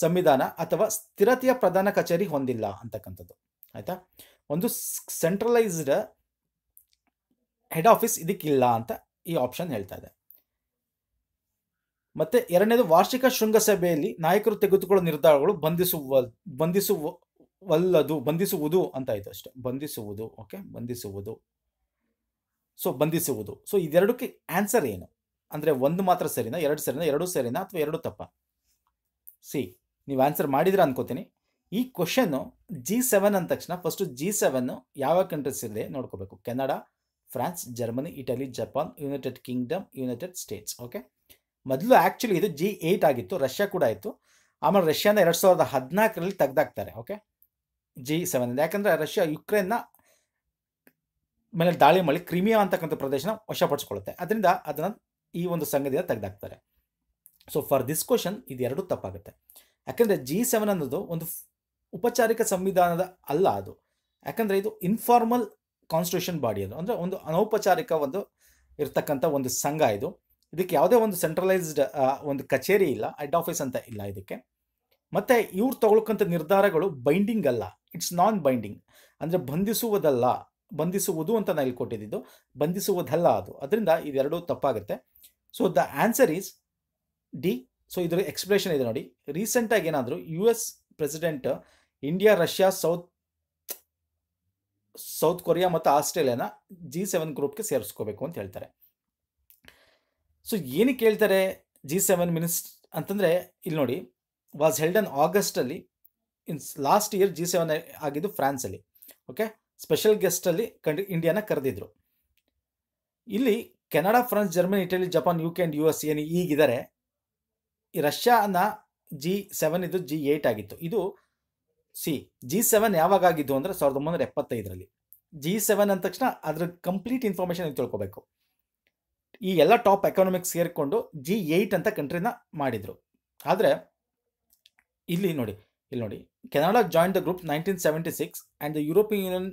ಸಂವಿಧಾನ ಅಥವಾ ಸ್ಥಿರತೆಯ ಪ್ರಧಾನ ಕಚೇರಿ ಹೊಂದಿಲ್ಲ ಅಂತಕ್ಕಂಥದ್ದು ಆಯ್ತಾ ಒಂದು ಸೆಂಟ್ರಲೈಸ್ಡ್ ಹೆಡ್ ಆಫೀಸ್ ಇದಕ್ಕಿಲ್ಲ ಅಂತ ಈ ಆಪ್ಷನ್ ಹೇಳ್ತಾ ಇದೆ ಮತ್ತೆ ಎರಡನೇದು ವಾರ್ಷಿಕ ಶೃಂಗಸಭೆಯಲ್ಲಿ ನಾಯಕರು ತೆಗೆದುಕೊಳ್ಳುವ ನಿರ್ಧಾರಗಳು ಬಂಧಿಸುವ ಬಂಧಿಸುವಲ್ಲದು ಬಂಧಿಸುವುದು ಅಂತ ಇದೆ ಅಷ್ಟೇ ಬಂಧಿಸುವುದು ಓಕೆ ಬಂಧಿಸುವುದು ಸೊ ಬಂಧಿಸುವುದು ಸೊ ಇದೆರಡಕ್ಕೆ ಆನ್ಸರ್ ಏನು ಅಂದರೆ ಒಂದು ಮಾತ್ರ ಸರಿನಾ ಎರಡು ಸರಿನಾ ಎರಡು ಸರಿನಾ ಅಥವಾ ಎರಡು ತಪ್ಪ ಸಿ ನೀವು ಆನ್ಸರ್ ಮಾಡಿದ್ರೆ ಅನ್ಕೋತೀನಿ ಈ ಕ್ವಶನ್ನು ಜಿ ಸೆವೆನ್ ಅಂದ ತಕ್ಷಣ ಫಸ್ಟು ಜಿ ಸೆವೆನ್ನು ಯಾವ ಕಂಟ್ರೀಸ್ ಇದೆ ನೋಡ್ಕೋಬೇಕು Canada France Germany Italy Japan United Kingdom United States okay ಮೊದಲು ಆ್ಯಕ್ಚುಲಿ ಇದು ಜಿ ಏಯ್ಟ್ ಆಗಿತ್ತು ರಷ್ಯಾ ಕೂಡ ಇತ್ತು ಆಮೇಲೆ ರಷ್ಯಾನ ಎರಡು ಸಾವಿರದ ಹದಿನಾಲ್ಕರಲ್ಲಿ ತೆಗ್ದಾಕ್ತಾರೆ ಓಕೆ ಜಿ ಸೆವೆನ್ ಯಾಕಂದರೆ ರಷ್ಯಾ ಯುಕ್ರೇನ್ನ ಮೇಲೆ ದಾಳಿ ಮಾಡಿ ಕ್ರಿಮಿಯಾ ಅಂತಕ್ಕಂಥ ಪ್ರದೇಶನ ವಶಪಡಿಸ್ಕೊಳ್ಳುತ್ತೆ ಅದರಿಂದ ಅದನ್ನು ಈ ಒಂದು ಸಂಘದಿಂದ ತೆಗೆದಾಕ್ತಾರೆ ಸೊ ಫಾರ್ ದಿಸ್ ಕ್ವಶನ್ ಇದೆರಡು ತಪ್ಪಾಗುತ್ತೆ ಯಾಕಂದರೆ ಜಿ ಸೆವೆನ್ ಅನ್ನೋದು ಒಂದು ಉಪಚಾರಿಕ ಸಂವಿಧಾನದ ಅಲ್ಲ ಅದು ಯಾಕಂದರೆ ಇದು ಇನ್ಫಾರ್ಮಲ್ ಕಾನ್ಸ್ಟಿಟ್ಯೂಷನ್ ಬಾಡಿ ಅದು ಅಂದರೆ ಒಂದು ಅನೌಪಚಾರಿಕ ಒಂದು ಇರತಕ್ಕಂಥ ಒಂದು ಸಂಘ ಇದು ಇದಕ್ಕೆ ಯಾವುದೇ ಒಂದು ಸೆಂಟ್ರಲೈಸ್ಡ್ ಒಂದು ಕಚೇರಿ ಇಲ್ಲ ಹೆಡ್ ಆಫೀಸ್ ಅಂತ ಇಲ್ಲ ಇದಕ್ಕೆ ಮತ್ತು ಇವ್ರು ತಗೊಳ್ಕಂಥ ನಿರ್ಧಾರಗಳು ಬೈಂಡಿಂಗ್ ಅಲ್ಲ ಇಟ್ಸ್ ನಾನ್ ಬೈಂಡಿಂಗ್ ಅಂದರೆ ಬಂಧಿಸುವುದಲ್ಲ ಬಂಧಿಸುವುದು ಅಂತ ನಾನು ಇಲ್ಲಿ ಕೊಟ್ಟಿದ್ದು ಬಂಧಿಸುವುದಲ್ಲ ಅದು ಅದರಿಂದ ಇದೆರಡೂ ತಪ್ಪಾಗುತ್ತೆ so the answer is D so ಇದರ ಎಕ್ಸ್ಪ್ಲೇಷನ್ ಇದೆ ನೋಡಿ ರೀಸೆಂಟಾಗಿ ಏನಾದರೂ U S president India Russia south south Korea ಮತ್ತು ಆಸ್ಟ್ರೇಲಿಯಾನ ಜಿ ಸೆವೆನ್ ಗ್ರೂಪ್ಗೆ ಸೇರಿಸ್ಕೋಬೇಕು ಅಂತ ಹೇಳ್ತಾರೆ ಸೊ ಏನಕ್ಕೆ ಹೇಳ್ತಾರೆ ಜಿ ಸೆವೆನ್ ಮಿನಿಸ್ಟ್ ಅಂತಂದರೆ ಇಲ್ಲಿ ನೋಡಿ ವಾಸ್ ಹೆಲ್ಡ್ ಅನ್ ಆಗಸ್ಟಲ್ಲಿ in last year G seven ಆಗಿದ್ದು ಫ್ರಾನ್ಸಲ್ಲಿ ಓಕೆ ಸ್ಪೆಷಲ್ ಗೆಸ್ಟಲ್ಲಿ ಕಂಡು ಇಂಡಿಯಾನ ಕರೆದಿದ್ರು ಇಲ್ಲಿ Canada France Germany Italy Japan U K and U S ಏನು ಈಗಿದ್ದಾರೆ ರಷ್ಯಾನ ಜಿ ಸೆವೆನ್ ಇದು ಜಿ ಏಯ್ಟ್ ಆಗಿತ್ತು ಇದು ಸಿ ಜಿ ಸೆವೆನ್ ಯಾವಾಗ ಆಗಿದ್ದು ಅಂದರೆ ಸಾವಿರದ ಒಂಬೈನೂರ ಎಪ್ಪತ್ತೈದರಲ್ಲಿ ಜಿ ಸೆವೆನ್ ಅಂದ ತಕ್ಷಣ ಅದ್ರ ಕಂಪ್ಲೀಟ್ ಇನ್ಫಾರ್ಮೇಷನ್ ತಿಳ್ಕೊಬೇಕು ಈ ಎಲ್ಲ ಟಾಪ್ ಎಕನಾಮಿಕ್ಸ್ ಸೇರಿಕೊಂಡು ಜಿ ಏಯ್ಟ್ ಅಂತ ಕಂಟ್ರಿನ ಮಾಡಿದರು ಆದರೆ ಇಲ್ಲಿ ನೋಡಿ ಇಲ್ಲಿ ನೋಡಿ Canada join the group nineteen seventy six and the European Union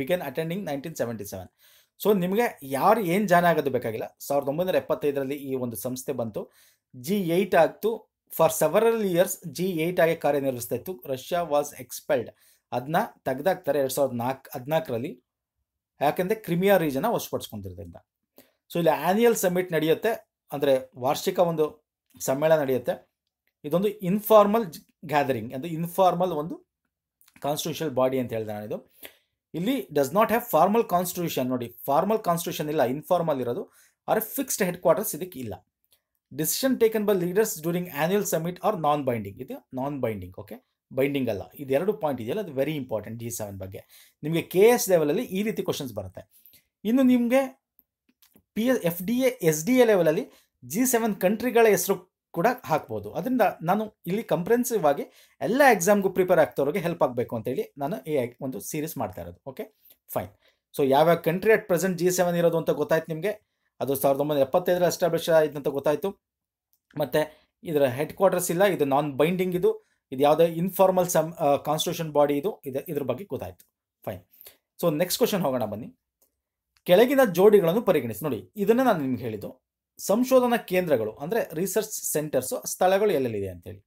began attending nineteen seventy seven so ನಿಮಗೆ ಯಾರು ಏನು ಜಾಯ್ನ್ ಆಗೋದು ಬೇಕಾಗಿಲ್ಲ ಸಾವಿರದ ಒಂಬೈನೂರ ಎಪ್ಪತ್ತೈದರಲ್ಲಿ ಈ ಒಂದು ಸಂಸ್ಥೆ ಬಂತು ಜಿ ಏಯ್ಟ್ ಆಗ್ತು for several years G eight ಆಗಿ ಕಾರ್ಯನಿರ್ವಹಿಸ್ತಾ ಇತ್ತು ರಷ್ಯಾ ವಾಸ್ ಎಕ್ಸ್ಪೆಲ್ಡ್ ಅದನ್ನ ತೆಗೆದಾಕ್ತಾರೆ ಎರಡು ಸಾವಿರದ ನಾಲ್ಕು ಹದಿನಾಲ್ಕರಲ್ಲಿ ಯಾಕೆಂದರೆ ಕ್ರಿಮಿಯಾ ರೀಜನ್ ವಶಪಡಿಸ್ಕೊಂಡಿರೋದ್ರಿಂದ ಸೊ ಇಲ್ಲಿ ಆ್ಯನ್ಯಲ್ ಸಮಿಟ್ ನಡೆಯುತ್ತೆ ಅಂದರೆ ವಾರ್ಷಿಕ ಒಂದು ಸಮ್ಮೇಳನ ನಡೆಯುತ್ತೆ ಇದೊಂದು ಇನ್ಫಾರ್ಮಲ್ ಗ್ಯಾದರಿಂಗ್ ಅಂದರೆ ಇನ್ಫಾರ್ಮಲ್ ಒಂದು ಕಾನ್ಸ್ಟಿಟ್ಯೂಷನಲ್ ಬಾಡಿ ಅಂತ ಹೇಳಿದೆ ನಾನು ಇದು ಇಲ್ಲಿ does not have formal constitution ನೋಡಿ ಫಾರ್ಮಲ್ ಕಾನ್ಸ್ಟಿಟ್ಯೂಷನ್ ಇಲ್ಲ ಇನ್ಫಾರ್ಮಲ್ ಇರೋದು ಆರ್ ಫಿಕ್ಸ್ಡ್ ಹೆಡ್ ಕ್ವಾರ್ಟರ್ಸ್ ಇದಕ್ಕೆ ಇಲ್ಲ decision taken by leaders during annual summit are non binding ಇದು ನಾನ್ ಬೈಂಡಿಂಗ್ ಓಕೆ ಬೈಂಡಿಂಗ್ ಅಲ್ಲ ಇದೆರಡು ಪಾಯಿಂಟ್ ಇದೆಯಲ್ಲ ಅದು ವೆರಿ ಇಂಪಾರ್ಟೆಂಟ್ ಜಿ ಸೆವೆನ್ ಬಗ್ಗೆ ನಿಮಗೆ ಕೆ ಎಸ್ ಲೆವೆಲಲ್ಲಿ ಈ ರೀತಿ ಕ್ವಶನ್ಸ್ ಬರುತ್ತೆ ಇನ್ನು ನಿಮಗೆ P S F D A S D A ಲೆವೆಲಲ್ಲಿ ಜಿ ಸೆವೆನ್ ಕಂಟ್ರಿಗಳ ಹೆಸರು ಕೂಡ ಹಾಕ್ಬೋದು ಅದರಿಂದ ನಾನು ಇಲ್ಲಿ ಕಂಪ್ರೆನ್ಸಿವ್ ಆಗಿ ಎಲ್ಲ ಎಕ್ಸಾಮ್ಗೂ ಪ್ರಿಪೇರ್ ಆಗ್ತವ್ರಿಗೆ ಹೆಲ್ಪ್ ಆಗಬೇಕು ಅಂತೇಳಿ ನಾನು ಈ ಒಂದು ಸೀರೀಸ್ ಮಾಡ್ತಾ ಇರೋದು ಓಕೆ ಫೈನ್ ಸೊ ಯಾವ್ಯಾವ country at present G seven ಇರೋದು ಅಂತ ಗೊತ್ತಾಯ್ತು ನಿಮಗೆ ಅದು ಸಾವಿರದ ಒಂಬೈನೂರ ಎಪ್ಪತ್ತೈದರ ಎಸ್ಟಾಬ್ಲಿಷ್ ಆಯ್ತು ಅಂತ ಗೊತ್ತಾಯಿತು ಮತ್ತು ಇದರ ಹೆಡ್ ಕ್ವಾರ್ಟರ್ಸ್ ಇಲ್ಲ ಇದು ನಾನ್ ಬೈಂಡಿಂಗ್ ಇದು ಇದು ಯಾವುದೇ ಇನ್ಫಾರ್ಮಲ್ ಸಮ್ ಕಾನ್ಸ್ಟಿಟ್ಯೂಷನ್ ಬಾಡಿ ಇದು ಇದು ಇದ್ರ ಬಗ್ಗೆ ಗೊತ್ತಾಯಿತು ಫೈನ್ ಸೊ ನೆಕ್ಸ್ಟ್ ಕ್ವಶನ್ ಹೋಗೋಣ ಬನ್ನಿ ಕೆಳಗಿನ ಜೋಡಿಗಳನ್ನು ಪರಿಗಣಿಸಿ ನೋಡಿ ಇದನ್ನು ನಾನು ನಿಮ್ಗೆ ಹೇಳಿದ್ದು ಸಂಶೋಧನಾ ಕೇಂದ್ರಗಳು ಅಂದರೆ ರಿಸರ್ಚ್ ಸೆಂಟರ್ಸು ಸ್ಥಳಗಳು ಎಲ್ಲೆಲ್ಲಿದೆ ಅಂತೇಳಿ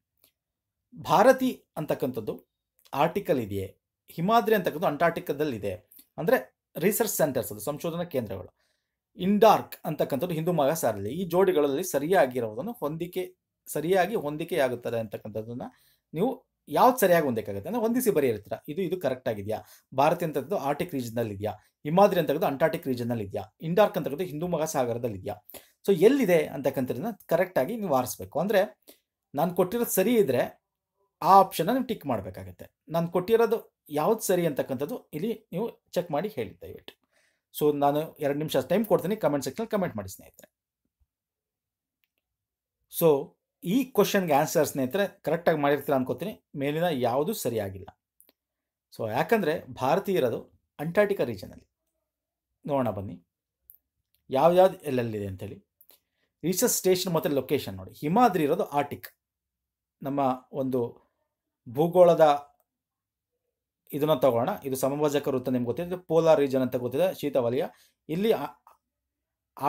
ಭಾರತಿ ಅಂತಕ್ಕಂಥದ್ದು ಆರ್ಟಿಕಲ್ ಇದೆಯೇ ಹಿಮಾದ್ರಿ ಅಂತಕ್ಕಂಥದ್ದು ಅಂಟಾರ್ಟಿಕದಲ್ಲಿದೆ ಅಂದರೆ ರಿಸರ್ಚ್ ಸೆಂಟರ್ಸ್ ಅದು ಸಂಶೋಧನಾ ಕೇಂದ್ರಗಳು ಇಂಡಾರ್ಕ್ ಅಂತಕ್ಕಂಥದ್ದು ಹಿಂದೂ ಮಹಾಸಾರಲ್ಲಿ ಈ ಜೋಡಿಗಳಲ್ಲಿ ಸರಿಯಾಗಿರೋದನ್ನು ಹೊಂದಿಕೆ ಸರಿಯಾಗಿ ಹೊಂದಿಕೆಯಾಗುತ್ತದೆ ಅಂತಕ್ಕಂಥದ್ದನ್ನು ನೀವು ಯಾವ್ದು ಸರಿಯಾಗಿ ಹೊಂದಕ್ಕಾಗುತ್ತೆ ಅಂದರೆ ಹೊಂದಿಸಿ ಬರೆಯಿರ್ತೀರ ಇದು ಇದು ಕರೆಕ್ಟ್ ಆಗಿದೆಯಾ ಭಾರತ ಅಂತಕ್ಕಂಥದ್ದು ಆರ್ಟಿಕ್ ರೀಜನ್ನಲ್ಲಿದೆಯಾ ಇದೆಯಾ ಹಿಮಾದ್ರಿ ಅಂತಕ್ಕಂಥದ್ದು ಅಂಟಾರ್ಟಿಕ್ ರೀಜನ್ನಲ್ಲಿದೆಯಾ ಇದೆಯಾ ಇಂಡಾರ್ಕ್ ಅಂತಕ್ಕಂಥದ್ದು ಹಿಂದೂ ಮಹಾಸಾಗರದಲ್ಲಿ ಇದೆಯಾ ಸೊ ಎಲ್ಲಿದೆ ಅಂತಕ್ಕಂಥದ್ದನ್ನ ಕರೆಕ್ಟಾಗಿ ನೀವು ಆರಿಸ್ಬೇಕು ಅಂದರೆ ನಾನು ಕೊಟ್ಟಿರೋದು ಸರಿ ಇದ್ದರೆ ಆ ಆಪ್ಷನ್ನ ನೀವು ಟಿಕ್ ಮಾಡಬೇಕಾಗತ್ತೆ ನಾನು ಕೊಟ್ಟಿರೋದು ಯಾವ್ದು ಸರಿ ಅಂತಕ್ಕಂಥದ್ದು ಇಲ್ಲಿ ನೀವು ಚೆಕ್ ಮಾಡಿ ಹೇಳಿ ದಯವಿಟ್ಟು ಸೊ ನಾನು ಎರಡು ನಿಮಿಷ ಟೈಮ್ ಕೊಡ್ತೀನಿ ಕಮೆಂಟ್ ಸೆಕ್ಷನಲ್ಲಿ ಕಮೆಂಟ್ ಮಾಡಿ ಸ್ನೇಹಿತರೆ ಸೊ ಈ ಕ್ವಶನ್ಗೆ ಆನ್ಸರ್ ಸ್ನೇಹಿತರೆ ಕರೆಕ್ಟಾಗಿ ಮಾಡಿರ್ತೀರಾ ಅನ್ಕೋತೀನಿ ಮೇಲಿನ ಯಾವುದೂ ಸರಿಯಾಗಿಲ್ಲ ಸೊ ಯಾಕಂದರೆ ಭಾರತೀಯರದು ಅಂಟಾರ್ಟಿಕಾ ರೀಜನಲ್ಲಿ ನೋಡೋಣ ಬನ್ನಿ ಯಾವ್ಯಾವ್ದು ಎಲ್ಲೆಲ್ಲಿದೆ ಅಂಥೇಳಿ ರಿಸರ್ಚ್ ಸ್ಟೇಷನ್ ಮತ್ತು ಲೊಕೇಶನ್ ನೋಡಿ ಹಿಮಾದ್ರಿ ಇರೋದು ಆರ್ಟಿಕ್ ನಮ್ಮ ಒಂದು ಭೂಗೋಳದ ಇದನ್ನು ತಗೋಣ ಇದು ಸಮಭಾಜಕ ವೃತ್ತ ನಿಮ್ಗೆ ಗೊತ್ತಿದೆ ಪೋಲಾರ್ ರೀಜನ್ ಅಂತ ಗೊತ್ತಿದೆ ಶೀತ ವಲಯ ಇಲ್ಲಿ